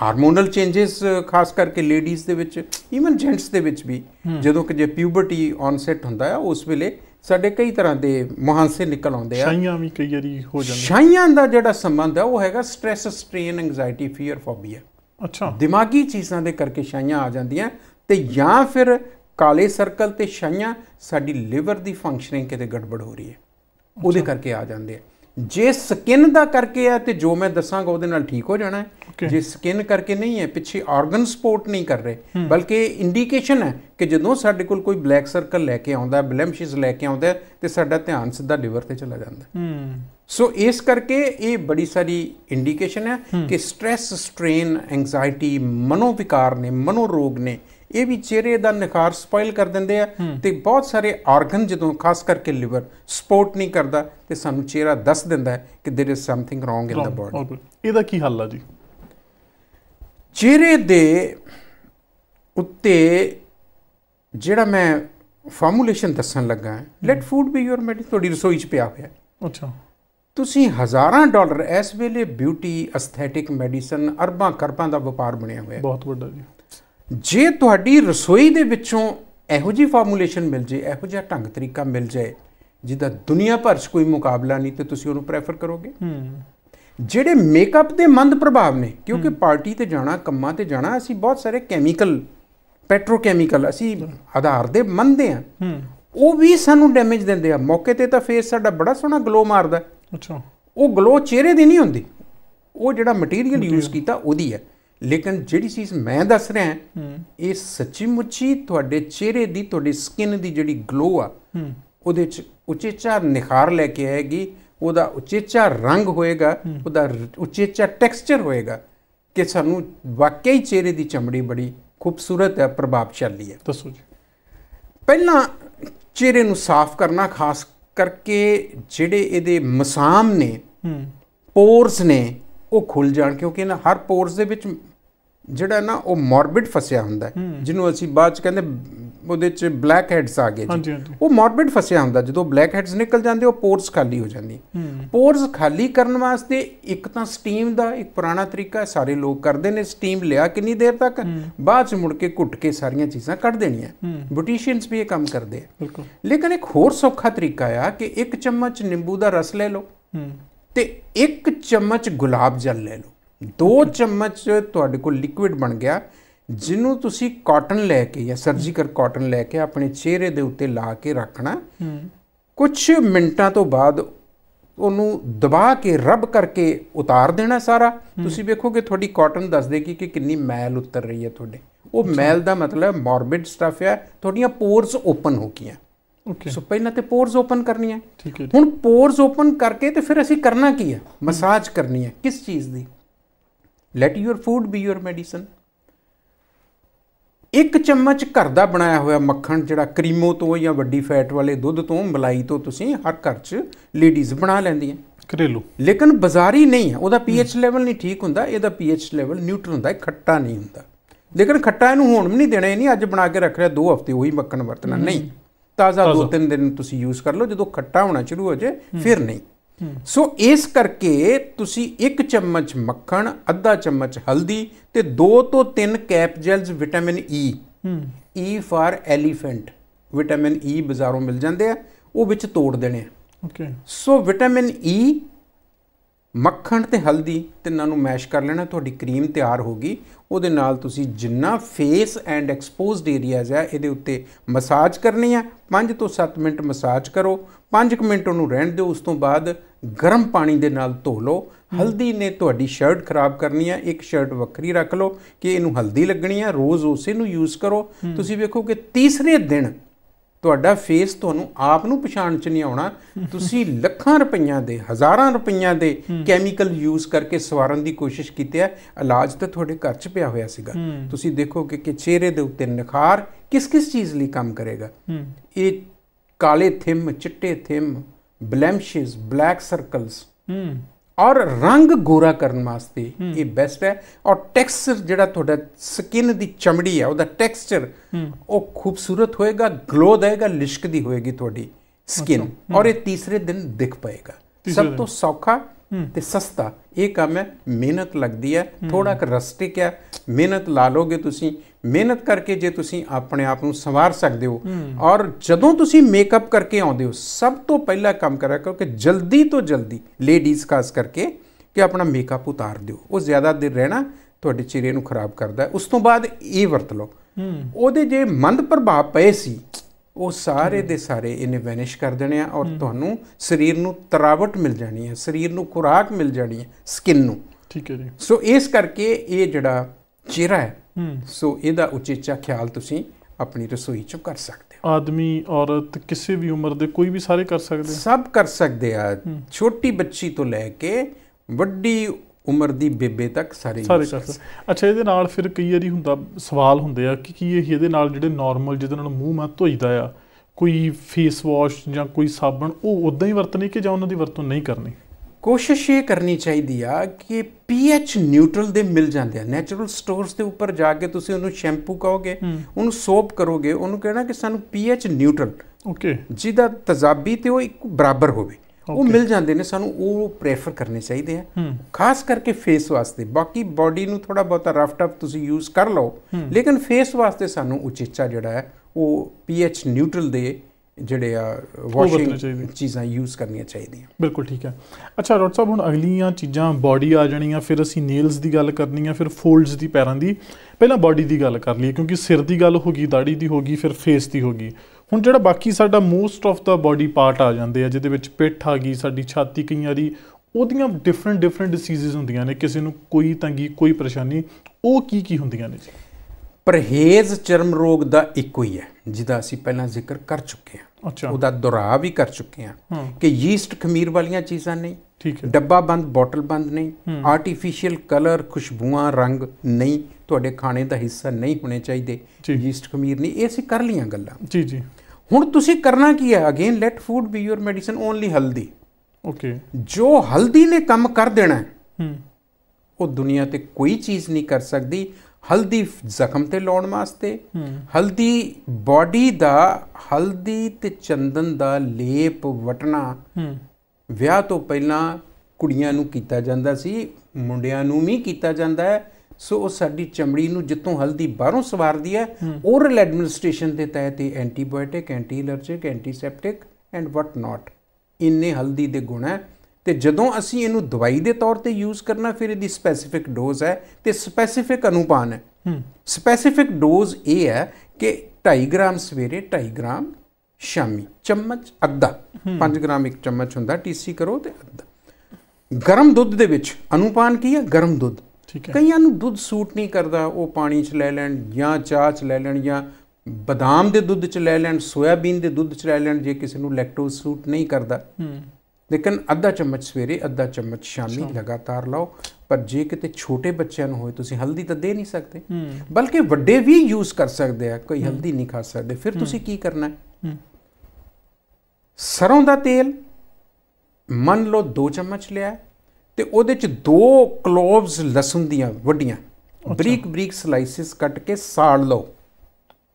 ਹਾਰਮੋਨਲ ਚੇਂजेस ਖਾਸ ਕਰਕੇ ਲੇਡੀਜ਼ ਦੇ ਵਿੱਚ ਈਵਨ ਜੈਂਟਸ ਦੇ ਵਿੱਚ ਵੀ ਜਦੋਂ ਕਿ ਜੇ ਪਿਊਬਰਟੀ ਔਨਸੈਟ ਹੁੰਦਾ ਆ ਉਸ ਵੇਲੇ ਸਾਡੇ ਕਈ ਤਰ੍ਹਾਂ ਦੇ ਮਹਾਂਸੇ ਨਿਕਲ ਆਉਂਦੇ ਆ ਛਾਈਆਂ ਵੀ ਕਈ ਵਾਰੀ ਹੋ ਜਾਂਦੀਆਂ ਛਾਈਆਂ ਦਾ ਜਿਹੜਾ ਸੰਬੰਧ ਹੈ ਉਹ ਹੈਗਾ stress strain anxiety fear phobia ਅੱਛਾ ਦਿਮਾਗੀ ਚੀਜ਼ਾਂ ਦੇ ਕਰਕੇ ਛਾਈਆਂ ਆ ਜਾਂਦੀਆਂ ਤੇ ਜਾਂ ਫਿਰ ਕਾਲੇ ਸਰਕਲ ਤੇ ਛਾਈਆਂ ਸਾਡੀ ਲਿਵਰ ਦੀ ਫੰਕਸ਼ਨਿੰਗ ਕਿਤੇ ਗੜਬੜ ਹੋ ਰਹੀ ਹੈ ਉਹਦੇ ਕਰਕੇ ਆ ਜਾਂਦੇ ਆ ਜੇ ਸਕਿਨ ਦਾ ਕਰਕੇ ਆ ਤੇ ਜੋ ਮੈਂ ਦੱਸਾਂਗਾ ਉਹਦੇ ਨਾਲ ਠੀਕ ਹੋ ਜਾਣਾ ਹੈ ਜੇ ਸਕਿਨ ਕਰਕੇ ਨਹੀਂ ਹੈ ਪਿੱਛੇ ਆਰਗਨ ਸਪੋਰਟ ਨਹੀਂ ਕਰ ਰਹੇ ਬਲਕਿ ਇੰਡੀਕੇਸ਼ਨ ਹੈ ਕਿ ਜਦੋਂ ਸਾਡੇ ਕੋਲ ਕੋਈ ਬਲੈਕ ਸਰਕਲ ਲੈ ਕੇ ਆਉਂਦਾ ਬਲੈਮਸ਼ਿਸ ਲੈ ਕੇ ਆਉਂਦਾ ਤੇ ਸਾਡਾ ਧਿਆਨ ਸਿੱਧਾ ਲਿਵਰ ਤੇ ਚਲਾ ਜਾਂਦਾ ਸੋ ਇਸ ਕਰਕੇ ਇਹ ਬੜੀ ਸਾਰੀ ਇੰਡੀਕੇਸ਼ਨ ਹੈ ਕਿ ਸਟ्रेस ਸਟ੍ਰੇਨ ਐਂਗਜ਼ਾਇਟੀ ਮਨੋਵਿਕਾਰ ਨੇ ਮਨੋਰੋਗ ਨੇ ਇਹ ਵੀ ਚਿਹਰੇ ਦਾ ਨਿਖਾਰ ਸਪਾਇਲ ਕਰ ਦਿੰਦੇ ਆ ਤੇ ਬਹੁਤ ਸਾਰੇ ਆਰਗਨ ਜਦੋਂ ਖਾਸ ਕਰਕੇ ਲਿਵਰ ਸਪੋਰਟ ਨਹੀਂ ਕਰਦਾ ਤੇ ਸਾਨੂੰ ਚਿਹਰਾ ਦੱਸ ਦਿੰਦਾ ਹੈ ਕਿ there is something wrong in the body ਇਹਦਾ ਕੀ ਹੱਲ ਆ ਜੀ ਚਿਹਰੇ ਦੇ ਉੱਤੇ ਜਿਹੜਾ ਮੈਂ ਫਾਰਮੂਲੇਸ਼ਨ ਦੱਸਣ ਲੱਗਾ ਹਾਂ let food be your medicine ਤੁਹਾਡੀ ਰਸੋਈ 'ਚ ਪਿਆ ਹੋਇਆ ਅੱਛਾ ਤੁਸੀਂ ਹਜ਼ਾਰਾਂ ਡਾਲਰ ਇਸ ਵੇਲੇ ਬਿਊਟੀ ਐਸਥੈਟਿਕ ਮੈਡੀਸਨ ਅਰਬਾਂ ਕਰਬਾਂ ਦਾ ਵਪਾਰ ਬਣਿਆ ਹੋਇਆ ਬਹੁਤ ਵੱਡਾ ਜੀ ਜੇ ਤੁਹਾਡੀ ਰਸੋਈ ਦੇ ਵਿੱਚੋਂ ਇਹੋ ਜੀ ਫਾਰਮੂਲੇਸ਼ਨ ਮਿਲ ਜੇ ਇਹੋ ਜਿਹਾ ਢੰਗ ਤਰੀਕਾ ਮਿਲ ਜਾਏ ਜਿਹਦਾ ਦੁਨੀਆ ਭਰ 'ਚ ਕੋਈ ਮੁਕਾਬਲਾ ਨਹੀਂ ਤੇ ਤੁਸੀਂ ਉਹਨੂੰ ਪ੍ਰੈਫਰ ਕਰੋਗੇ ਹੂੰ ਜਿਹੜੇ ਮੇਕਅਪ ਦੇ ਮੰਦ ਪ੍ਰਭਾਵ ਨੇ ਕਿਉਂਕਿ ਪਾਰਟੀ ਤੇ ਜਾਣਾ ਕੰਮਾਂ ਤੇ ਜਾਣਾ ਅਸੀਂ ਬਹੁਤ ਸਾਰੇ ਕੈਮੀਕਲ ਪੈਟਰੋਕੈਮੀਕਲ ਅਸੀਂ ਆਧਾਰ ਦੇ ਮੰਦੇ ਆ ਉਹ ਵੀ ਸਾਨੂੰ ਡੈਮੇਜ ਦਿੰਦੇ ਆ ਮੌਕੇ ਤੇ ਤਾਂ ਫੇਸ ਸਾਡਾ ਬੜਾ ਸੋਹਣਾ ਗਲੋ ਮਾਰਦਾ ਅੱਛਾ ਉਹ ਗਲੋ ਚਿਹਰੇ ਦੀ ਨਹੀਂ ਹੁੰਦੀ ਉਹ ਜਿਹੜਾ ਮਟੀਰੀਅਲ ਯੂਜ਼ ਕੀਤਾ ਉਹਦੀ ਹੈ ਲੇਕਿਨ ਜਿਹੜੀ ਚੀਜ਼ ਮੈਂ ਦੱਸ ਰਿਹਾ ਇਹ ਸੱਚੀ ਮੁੱਚੀ ਤੁਹਾਡੇ ਚਿਹਰੇ ਦੀ ਤੁਹਾਡੀ ਸਕਿਨ ਦੀ ਜਿਹੜੀ ਗਲੋ ਆ ਉਹਦੇ ਚ ਉਚੇਚਾ ਨਿਖਾਰ ਲੈ ਕੇ ਆਏਗੀ ਉਹਦਾ ਉਚੇਚਾ ਰੰਗ ਹੋਏਗਾ ਉਹਦਾ ਉਚੇਚਾ ਟੈਕਸਚਰ ਹੋਏਗਾ ਕਿ ਸਾਨੂੰ ਵਾਕਈ ਚਿਹਰੇ ਦੀ ਚਮੜੀ ਬੜੀ ਖੂਬਸੂਰਤ ਹੈ ਪ੍ਰਭਾਵਸ਼ਾਲੀ ਹੈ ਦੱਸੋ ਜੀ ਪਹਿਲਾਂ ਚਿਹਰੇ ਨੂੰ ਸਾਫ਼ ਕਰਨਾ ਖਾਸ ਕਰਕੇ ਜਿਹੜੇ ਇਹਦੇ ਮਸਾਮ ਨੇ ਪੋਰਸ ਨੇ ਉਹ ਖੁੱਲ ਜਾਣ ਕਿਉਂਕਿ ਇਹਨਾਂ ਹਰ ਪੋਰਸ ਦੇ ਵਿੱਚ ਜਿਹੜਾ ਨਾ ਉਹ ਮੋਰਬਿਡ ਫਸਿਆ ਹੁੰਦਾ ਜਿਹਨੂੰ ਅਸੀਂ ਬਾਅਦ ਚ ਕਹਿੰਦੇ ਉਹਦੇ ਚ ਬਲੈਕ ਹੈਡਸ ਆ ਗਏ ਜੀ ਉਹ ਮੋਰਬਿਡ ਫਸਿਆ ਹੁੰਦਾ ਜਦੋਂ ਬਲੈਕ ਹੈਡਸ ਨਿਕਲ ਜਾਂਦੇ ਉਹ ਪੋਰਸ ਖਾਲੀ ਹੋ ਜਾਂਦੀ ਪੋਰਸ ਖਾਲੀ ਕਰਨ ਵਾਸਤੇ ਇੱਕ ਤਾਂ ਸਟੀਮ ਦਾ ਇੱਕ ਪੁਰਾਣਾ ਤਰੀਕਾ ਹੈ ਸਾਰੇ ਲੋਕ ਕਰਦੇ ਨੇ ਸਟੀਮ ਲਿਆ ਕਿੰਨੀ ਦੇਰ ਤੱਕ ਬਾਅਦ ਚ ਮੁੜ ਕੇ ਘੁੱਟ ਕੇ ਸਾਰੀਆਂ ਚੀਜ਼ਾਂ ਕੱਢ ਦੇਣੀਆਂ ਬਿਊਟੀਸ਼ੀਅਨਸ ਵੀ ਇਹ ਕੰਮ ਕਰਦੇ ਆ ਲੇਕਿਨ ਇੱਕ ਹੋਰ ਸੌਖਾ ਤਰੀਕਾ ਆ ਕਿ ਇੱਕ ਚਮਚ ਨਿੰਬੂ ਦਾ ਰਸ ਲੈ ਲਓ ਤੇ ਇੱਕ ਚਮਚ ਗੁਲਾਬ ਜਲ ਲੈ ਲਓ ਦੋ ਚਮਚ ਤੁਹਾਡੇ ਕੋਲ ਲਿਕੁਇਡ ਬਣ ਗਿਆ ਜਿਹਨੂੰ ਤੁਸੀਂ ਕਾਟਨ ਲੈ ਕੇ ਜਾਂ ਸਰਜੀਕਲ ਕਾਟਨ ਲੈ ਕੇ ਆਪਣੇ ਚਿਹਰੇ ਦੇ ਉੱਤੇ ਲਾ ਕੇ ਰੱਖਣਾ ਕੁਝ ਮਿੰਟਾਂ ਤੋਂ ਬਾਅਦ ਉਹਨੂੰ ਦਬਾ ਕੇ ਰਬ ਕਰਕੇ ਉਤਾਰ ਦੇਣਾ ਸਾਰਾ ਤੁਸੀਂ ਵੇਖੋਗੇ ਤੁਹਾਡੀ ਕਾਟਨ ਦੱਸ ਦੇਗੀ ਕਿ ਕਿੰਨੀ ਮੈਲ ਉਤਰ ਰਹੀ ਹੈ ਤੁਹਾਡੇ ਉਹ ਮੈਲ ਦਾ ਮਤਲਬ ਮੋਰਬਿਡ ਸਟਫ ਹੈ ਤੁਹਾਡੀਆਂ ਪੋਰਸ ਓਪਨ ਹੋ ਗਈਆਂ ਓਕੇ ਸੋ ਪਹਿਲਾਂ ਤੇ ਪੋਰਸ ਓਪਨ ਕਰਨੀਆਂ ਠੀਕ ਹੈ ਹੁਣ ਪੋਰਸ ਓਪਨ ਕਰਕੇ ਤੇ ਫਿਰ ਅਸੀਂ ਕਰਨਾ ਕੀ ਹੈ ਮਸਾਜ ਕਰਨੀ ਹੈ ਕਿਸ ਚੀਜ਼ ਦੀ let your food be your medicine ਇੱਕ ਚਮਚ ਘਰ ਦਾ ਬਣਾਇਆ ਹੋਇਆ ਮੱਖਣ ਜਿਹੜਾ ਕਰੀਮੋ ਤੋਂ ਜਾਂ ਵੱਡੀ ਫੈਟ ਵਾਲੇ ਦੁੱਧ ਤੋਂ ਮਲਾਈ ਤੋਂ ਤੁਸੀਂ ਹਰ ਘਰ 'ਚ ਲੇਡੀਜ਼ ਬਣਾ ਲੈਂਦੀਆਂ ਘਰੇਲੂ ਲੇਕਿਨ ਬਾਜ਼ਾਰੀ ਨਹੀਂ ਹੈ ਉਹਦਾ ਪੀਐਚ ਲੈਵਲ ਨਹੀਂ ਠੀਕ ਹੁੰਦਾ ਇਹਦਾ ਪੀਐਚ ਲੈਵਲ ਨਿਊਟਰਲ ਹੁੰਦਾ ਹੈ ਖੱਟਾ ਨਹੀਂ ਹੁੰਦਾ ਲੇਕਿਨ ਖੱਟਾ ਇਹਨੂੰ ਹੋਣ ਵੀ ਨਹੀਂ ਦੇਣਾ ਇਹ ਨਹੀਂ ਅੱਜ ਬਣਾ ਕੇ ਰੱਖ ਰਿਹਾ 2 ਹਫ਼ਤੇ ਉਹੀ ਮੱਖਣ ਵਰਤਣਾ ਨਹੀਂ ਤਾਜ਼ਾ 2-3 ਦਿਨ ਤੁਸੀਂ ਯੂਜ਼ ਕਰ ਲਓ ਜਦੋਂ ਖੱਟਾ ਹੋਣਾ ਸ਼ੁਰੂ ਹੋ ਜਾਏ ਫਿਰ ਨਹੀਂ ਸੋ ਇਸ ਕਰਕੇ ਤੁਸੀਂ ਇੱਕ ਚਮਚ ਮੱਖਣ ਅੱਧਾ ਚਮਚ ਹਲਦੀ ਤੇ 2 ਤੋਂ 3 capsules vitamin E E for elephant vitamin E e ਬਾਜ਼ਾਰੋਂ ਮਿਲ ਜਾਂਦੇ ਆ ਉਹ ਵਿੱਚ ਤੋੜ ਦੇਣੇ okay so vitamin E e ਮੱਖਣ ਤੇ ਹਲਦੀ ਤਿੰਨਾਂ ਨੂੰ ਮੈਸ਼ ਕਰ ਲੈਣਾ ਤੁਹਾਡੀ ਕਰੀਮ ਤਿਆਰ ਹੋ ਗਈ ਉਹਦੇ ਨਾਲ ਤੁਸੀਂ ਜਿੰਨਾ ਫੇਸ ਐਂਡ ਐਕਸਪੋਜ਼ਡ ਏਰੀਆਜ਼ ਹੈ ਇਹਦੇ ਉੱਤੇ ਮਸਾਜ ਕਰਨੀ ਹੈ 5 ਤੋਂ 7 ਮਿੰਟ ਮਸਾਜ ਕਰੋ 5 ਮਿੰਟ ਉਹਨੂੰ ਰਹਿਣ ਦਿਓ ਉਸ ਤੋਂ ਬਾਅਦ ਗਰਮ ਪਾਣੀ ਦੇ ਨਾਲ ਧੋ ਲਓ ਹਲਦੀ ਨੇ ਤੁਹਾਡੀ ਸ਼ਰਟ ਖਰਾਬ ਕਰਨੀ ਹੈ ਇੱਕ ਸ਼ਰਟ ਵੱਖਰੀ ਰੱਖ ਲਓ ਕਿ ਇਹਨੂੰ ਹਲਦੀ ਲੱਗਣੀ ਹੈ ਰੋਜ਼ ਉਸੇ ਨੂੰ ਯੂਜ਼ ਕਰੋ ਤੁਸੀਂ ਵੇਖੋ ਕਿ ਤੀਸਰੇ ਦਿਨ ਤੁਹਾਡਾ ਫੇਸ ਤੁਹਾਨੂੰ ਆਪ ਨੂੰ ਪਛਾਣ ਚ ਨਹੀਂ ਆਉਣਾ ਤੁਸੀਂ ਲੱਖਾਂ ਰੁਪਈਆਂ ਦੇ ਹਜ਼ਾਰਾਂ ਰੁਪਈਆਂ ਦੇ ਕੈਮੀਕਲ ਯੂਜ਼ ਕਰਕੇ ਸਵਾਰਨ ਦੀ ਕੋਸ਼ਿਸ਼ ਕੀਤੀ ਹੈ ਇਲਾਜ ਤਾਂ ਤੁਹਾਡੇ ਘਰ ਚ ਪਿਆ ਹੋਇਆ ਸੀਗਾ ਤੁਸੀਂ ਦੇਖੋਗੇ ਕਿ ਚਿਹਰੇ ਦੇ ਉੱਤੇ ਨਿਖਾਰ ਕਿਸ ਕਿਸ ਚੀਜ਼ ਲਈ ਕੰਮ ਕਰੇਗਾ ਇਹ ਕਾਲੇ ਥਿਮ ਚਿੱਟੇ ਥਿਮ ਬਲੈਮਸ਼ਸ ਬਲੈਕ ਸਰਕਲਸ ਔਰ ਰੰਗ ਗੋਰਾ ਕਰਨ ਵਾਸਤੇ ਇਹ ਬੈਸਟ ਹੈ ਔਰ ਟੈਕਸਚਰ ਜਿਹੜਾ ਤੁਹਾਡਾ ਸਕਿਨ ਦੀ ਚਮੜੀ ਹੈ ਉਹਦਾ ਟੈਕਸਚਰ ਉਹ ਖੂਬਸੂਰਤ ਹੋਏਗਾ ਗਲੋ ਦੇਗਾ ਲਿਸ਼ਕਦੀ ਹੋਏਗੀ ਤੁਹਾਡੀ ਸਕਿਨ ਔਰ ਇਹ ਤੀਸਰੇ ਦਿਨ ਦਿਖ ਪਏਗਾ ਸਭ ਤੋਂ ਸੌਖਾ ਤੇ ਸਸਤਾ ਇਹ ਕੰਮ ਹੈ ਮਿਹਨਤ ਲੱਗਦੀ ਹੈ ਥੋੜਾ ਕਿ ਰਸਟਿਕ ਹੈ ਮਿਹਨਤ ਲਾ ਲੋਗੇ ਤੁਸੀਂ ਮਿਹਨਤ ਕਰਕੇ ਜੇ ਤੁਸੀਂ ਆਪਣੇ ਆਪ ਨੂੰ ਸੰਵਾਰ ਸਕਦੇ ਹੋ ਔਰ ਜਦੋਂ ਤੁਸੀਂ ਮੇਕਅਪ ਕਰਕੇ ਆਉਂਦੇ ਹੋ ਸਭ ਤੋਂ ਪਹਿਲਾ ਕੰਮ ਕਰਿਆ ਕਰੋ ਕਿ ਜਲਦੀ ਤੋਂ ਜਲਦੀ ਲੇਡੀਜ਼ ਖਾਸ ਕਰਕੇ ਕਿ ਆਪਣਾ ਮੇਕਅਪ ਉਤਾਰ ਦਿਓ ਉਹ ਜ਼ਿਆਦਾ ਦਿਨ ਰਹਿਣਾ ਤੁਹਾਡੇ ਚਿਹਰੇ ਨੂੰ ਖਰਾਬ ਕਰਦਾ ਉਸ ਤੋਂ ਬਾਅਦ ਇਹ ਵਰਤ ਲਓ ਉਹਦੇ ਜੇ ਮੰਦ ਪ੍ਰਭਾਵ ਪਏ ਸੀ ਉਹ ਸਾਰੇ ਦੇ ਸਾਰੇ ਇਹਨੇ ਵੈਨਿਸ਼ ਕਰ ਦੇਣੇ ਆ ਔਰ ਤੁਹਾਨੂੰ ਸਰੀਰ ਨੂੰ ਤਰਾਵਟ ਮਿਲ ਜਾਣੀ ਹੈ ਸਰੀਰ ਨੂੰ ਖੁਰਾਕ ਮਿਲ ਜਾਣੀ ਹੈ ਸਕਿਨ ਨੂੰ ਠੀਕ ਹੈ ਜੀ ਸੋ ਇਸ ਕਰਕੇ ਇਹ ਜਿਹੜਾ ਚਿਹਰਾ ਹੈ ਸੋ ਇਹਦਾ ਉਚੇਚਾ ਖਿਆਲ ਤੁਸੀਂ ਆਪਣੀ ਰਸੋਈ 'ਚ ਕਰ ਸਕਦੇ ਹੋ ਆਦਮੀ ਔਰਤ ਕਿਸੇ ਵੀ ਉਮਰ ਦੇ ਕੋਈ ਵੀ ਸਾਰੇ ਕਰ ਸਕਦੇ ਸਭ ਕਰ ਸਕਦੇ ਆ ਛੋਟੀ ਬੱਚੀ ਤੋਂ ਲੈ ਕੇ ਵੱਡੀ ਉਮਰ ਦੀ ਬੇਬੇ ਤੱਕ ਸਾਰੇ ਸਾਰੇ ਕਰ ਸਕਦੇ ਅੱਛਾ ਇਹਦੇ ਨਾਲ ਫਿਰ ਕਈ ਵਾਰੀ ਹੁੰਦਾ ਸਵਾਲ ਹੁੰਦੇ ਆ ਕਿ ਕੀ ਇਹ ਇਹਦੇ ਨਾਲ ਜਿਹੜੇ ਨਾਰਮਲ ਜਿਹਦੇ ਨਾਲ ਮੂੰਹ ਮੈਂ ਧੋਈਦਾ ਆ ਕੋਈ ਫੇਸ ਵਾਸ਼ ਜਾਂ ਕੋਈ ਸਾਬਣ ਉਹ ਉਦਾਂ ਹੀ ਵਰਤਣੀ ਕਿ ਜਾਂ ਉਹਨਾਂ ਦੀ ਵਰਤੋਂ ਨਹੀਂ ਕਰਨੀ ਕੋਸ਼ਿਸ਼ ਇਹ ਕਰਨੀ ਚਾਹੀਦੀ ਆ ਕਿ ਪੀਐਚ ਨਿਊਟਰਲ ਦੇ ਮਿਲ ਜਾਂਦੇ ਆ ਨੇਚਰਲ ਸਟੋਰਸ ਦੇ ਉੱਪਰ ਜਾ ਕੇ ਤੁਸੀਂ ਉਹਨੂੰ ਸ਼ੈਂਪੂ ਕਹੋਗੇ ਉਹਨੂੰ ਸੋਪ ਕਰੋਗੇ ਉਹਨੂੰ ਕਹਿਣਾ ਕਿ ਸਾਨੂੰ ਪੀਐਚ ਨਿਊਟਰਲ ਓਕੇ ਜਿਹਦਾ ਤਜ਼ਾਬੀ ਤੇ ਉਹ ਇੱਕ ਬਰਾਬਰ ਹੋਵੇ ਉਹ ਮਿਲ ਜਾਂਦੇ ਨੇ ਸਾਨੂੰ ਉਹ ਪ੍ਰੇਫਰ ਕਰਨੇ ਚਾਹੀਦੇ ਆ ਖਾਸ ਕਰਕੇ ਫੇਸ ਵਾਸਤੇ ਬਾਕੀ ਬਾਡੀ ਨੂੰ ਥੋੜਾ ਬਹੁਤਾ ਰਫ ਟਫ ਤੁਸੀਂ ਯੂਜ਼ ਕਰ ਲਓ ਲੇਕਿਨ ਫੇਸ ਵਾਸਤੇ ਸਾਨੂੰ ਉਚੇਚਾ ਜਿਹੜਾ ਹੈ ਉਹ ਪੀਐਚ ਨਿਊਟਰਲ ਦੇ ਜਿਹੜੇ ਆ ਵਾਸ਼ਿੰਗ ਚੀਜ਼ਾਂ ਯੂਜ਼ ਕਰਨੀਆਂ ਚਾਹੀਦੀਆਂ ਬਿਲਕੁਲ ਠੀਕ ਹੈ ਅੱਛਾ ਰੋਟ ਸਾਹਿਬ ਹੁਣ ਅਗਲੀਆਂ ਚੀਜ਼ਾਂ ਬਾਡੀ ਆ ਜਾਣੀਆਂ ਫਿਰ ਅਸੀਂ ਨੇਲਸ ਦੀ ਗੱਲ ਕਰਨੀ ਆ ਫਿਰ ਫੋਲਡਸ ਦੀ ਪੈਰਾਂ ਦੀ ਪਹਿਲਾਂ ਬਾਡੀ ਦੀ ਗੱਲ ਕਰ ਲਈਏ ਕਿਉਂਕਿ ਸਿਰ ਦੀ ਗੱਲ ਹੋ ਗਈ ਦਾੜੀ ਦੀ ਹੋ ਗਈ ਫਿਰ ਫੇਸ ਦੀ ਹੋ ਗਈ ਹੁਣ ਜਿਹੜਾ ਬਾਕੀ ਸਾਡਾ most of the body part ਆ ਜਾਂਦੇ ਆ ਜਿਹਦੇ ਵਿੱਚ ਪਿੱਠ ਆ ਗਈ ਸਾਡੀ ਛਾਤੀ ਕਈਆਂ ਦੀ ਉਹਦੀਆਂ ਡਿਫਰੈਂਟ ਡਿਫਰੈਂਟ ਡਿਸੀਜ਼ਸ ਹੁੰਦੀਆਂ ਨੇ ਕਿਸੇ ਨੂੰ ਕੋਈ ਤੰਗੀ ਕੋਈ ਪਰੇਸ਼ਾਨੀ ਉਹ ਕੀ ਕੀ ਹੁੰਦੀਆਂ ਨੇ ਜੀ ਪਰਹੇਜ਼ ਚਰਮ ਰੋਗ ਦਾ ਇੱਕੋ ਹੀ ਹੈ ਜਿਹਦਾ ਅਸੀਂ ਪਹਿਲਾਂ ਜ਼ਿਕਰ ਕਰ ਚੁੱਕੇ ਹਾਂ ਅੱਛਾ ਉਹਦਾ ਦੁਰਾ ਵੀ ਕਰ ਚੁੱਕੇ ਹਾਂ ਕਿ ਯੀਸਟ ਖਮੀਰ ਵਾਲੀਆਂ ਚੀਜ਼ਾਂ ਨਹੀਂ ਠੀਕ ਹੈ ਡੱਬਾ ਬੰਦ ਬੋਟਲ ਬੰਦ ਨਹੀਂ ਆਰਟੀਫੀਸ਼ੀਅਲ ਕਲਰ ਖੁਸ਼ਬੂਆਂ ਰੰਗ ਨਹੀਂ ਤੁਹਾਡੇ ਖਾਣੇ ਦਾ ਹਿੱਸਾ ਨਹੀਂ ਹੋਣੇ ਚਾਹੀਦੇ ਯੀਸਟ ਖਮੀਰ ਨਹੀਂ ਇਹ ਅਸੀਂ ਕਰ ਲੀਆਂ ਗੱਲਾਂ ਜੀ ਜੀ ਹੁਣ ਤੁਸੀਂ ਕਰਨਾ ਕੀ ਹੈ again let food be your medicine only ਹਲਦੀ ਓਕੇ ਜੋ ਹਲਦੀ ਨੇ ਕੰਮ ਕਰ ਦੇਣਾ ਹੈ ਉਹ ਦੁਨੀਆ ਤੇ ਕੋਈ ਚੀਜ਼ ਨਹੀਂ ਕਰ ਸਕਦੀ ਹਲਦੀ ਜ਼ਖਮ ਤੇ ਲਾਉਣ ਵਾਸਤੇ ਹਲਦੀ ਬਾਡੀ ਦਾ ਹਲਦੀ ਤੇ ਚੰਦਨ ਦਾ ਲੇਪ ਵਟਣਾ ਵਿਆਹ ਤੋਂ ਪਹਿਲਾਂ ਕੁੜੀਆਂ ਨੂੰ ਕੀਤਾ ਜਾਂਦਾ ਸੀ ਮੁੰਡਿਆਂ ਨੂੰ ਵੀ ਕੀਤਾ ਜਾਂਦਾ ਹੈ ਸੋ ਉਹ ਸਾਡੀ ਚਮੜੀ ਨੂੰ ਜਿੱਤੋਂ ਹਲਦੀ ਬਾਹਰੋਂ ਸਵਾਰਦੀ ਹੈ ਓਰਲ ਐਡਮਿਨਿਸਟ੍ਰੇਸ਼ਨ ਦੇ ਤਹਿਤ ਇਹ antibiotic anti allergic antiseptic and what not ਇੰਨੇ ਹਲਦੀ ਦੇ ਗੁਣ ਹੈ ਤੇ ਜਦੋਂ ਅਸੀਂ ਇਹਨੂੰ ਦਵਾਈ ਦੇ ਤੌਰ ਤੇ ਯੂਜ਼ ਕਰਨਾ ਫਿਰ ਇਹਦੀ ਸਪੈਸੀਫਿਕ ਡੋਜ਼ ਹੈ ਤੇ ਸਪੈਸੀਫਿਕ ਅਨੁਪਾਨ ਹੈ ਸਪੈਸੀਫਿਕ ਡੋਜ਼ ਇਹ ਹੈ ਕਿ 2.5 ਗ੍ਰਾਮ ਸਵੇਰੇ 2.5 ਗ੍ਰਾਮ ਸ਼ਾਮੀ ਚਮਚ ਅੱਧਾ 5 ਗ੍ਰਾਮ ਇੱਕ ਚਮਚ ਹੁੰਦਾ ਟੀਸੀ ਕਰੋ ਤੇ ਅੱਧਾ ਗਰਮ ਦੁੱਧ ਦੇ ਵਿੱਚ ਅਨੁਪਾਨ ਕੀ ਹੈ ਗਰਮ ਦੁੱਧ ਠੀਕ ਹੈ ਕਈਆਂ ਨੂੰ ਦੁੱਧ ਸੂਟ ਨਹੀਂ ਕਰਦਾ ਉਹ ਪਾਣੀ 'ਚ ਲੈ ਲੈਣ ਜਾਂ ਚਾਹ 'ਚ ਲੈ ਲੈਣ ਜਾਂ ਬਦਾਮ ਦੇ ਦੁੱਧ 'ਚ ਲੈ ਲੈਣ ਸੋਇਆਬੀਨ ਦੇ ਦੁੱਧ 'ਚ ਲੈ ਲੈਣ ਜੇ ਕਿਸੇ ਨੂੰ ਲੈਕਟੋਸ ਸੂਟ ਨਹੀਂ ਕਰਦਾ ਲੇਕਿਨ ਅੱਧਾ ਚਮਚ ਸਵੇਰੇ ਅੱਧਾ ਚਮਚ ਸ਼ਾਮੀ ਲਗਾਤਾਰ ਲਾਓ ਪਰ ਜੇ ਕਿਤੇ ਛੋਟੇ ਬੱਚਿਆਂ ਨੂੰ ਹੋਏ ਤੁਸੀਂ ਹਲਦੀ ਤਾਂ ਦੇ ਨਹੀਂ ਸਕਦੇ ਬਲਕਿ ਵੱਡੇ ਵੀ ਯੂਜ਼ ਕਰ ਸਕਦੇ ਆ ਕੋਈ ਹਲਦੀ ਨਹੀਂ ਖਾ ਸਕਦੇ ਫਿਰ ਤੁਸੀਂ ਕੀ ਕਰਨਾ ਹੈ ਸਰੋਂ ਦਾ ਤੇਲ ਮੰਨ ਲਓ 2 ਚਮਚ ਲਿਆ ਤੇ ਉਹਦੇ ਚ 2 ਕਲੋਵਸ ਲਸਣ ਦੀਆਂ ਵੱਡੀਆਂ ਬਰੀਕ ਬਰੀਕ ਸਲਾਈਸਿਸ ਕੱਟ ਕੇ ਸਾੜ ਲਓ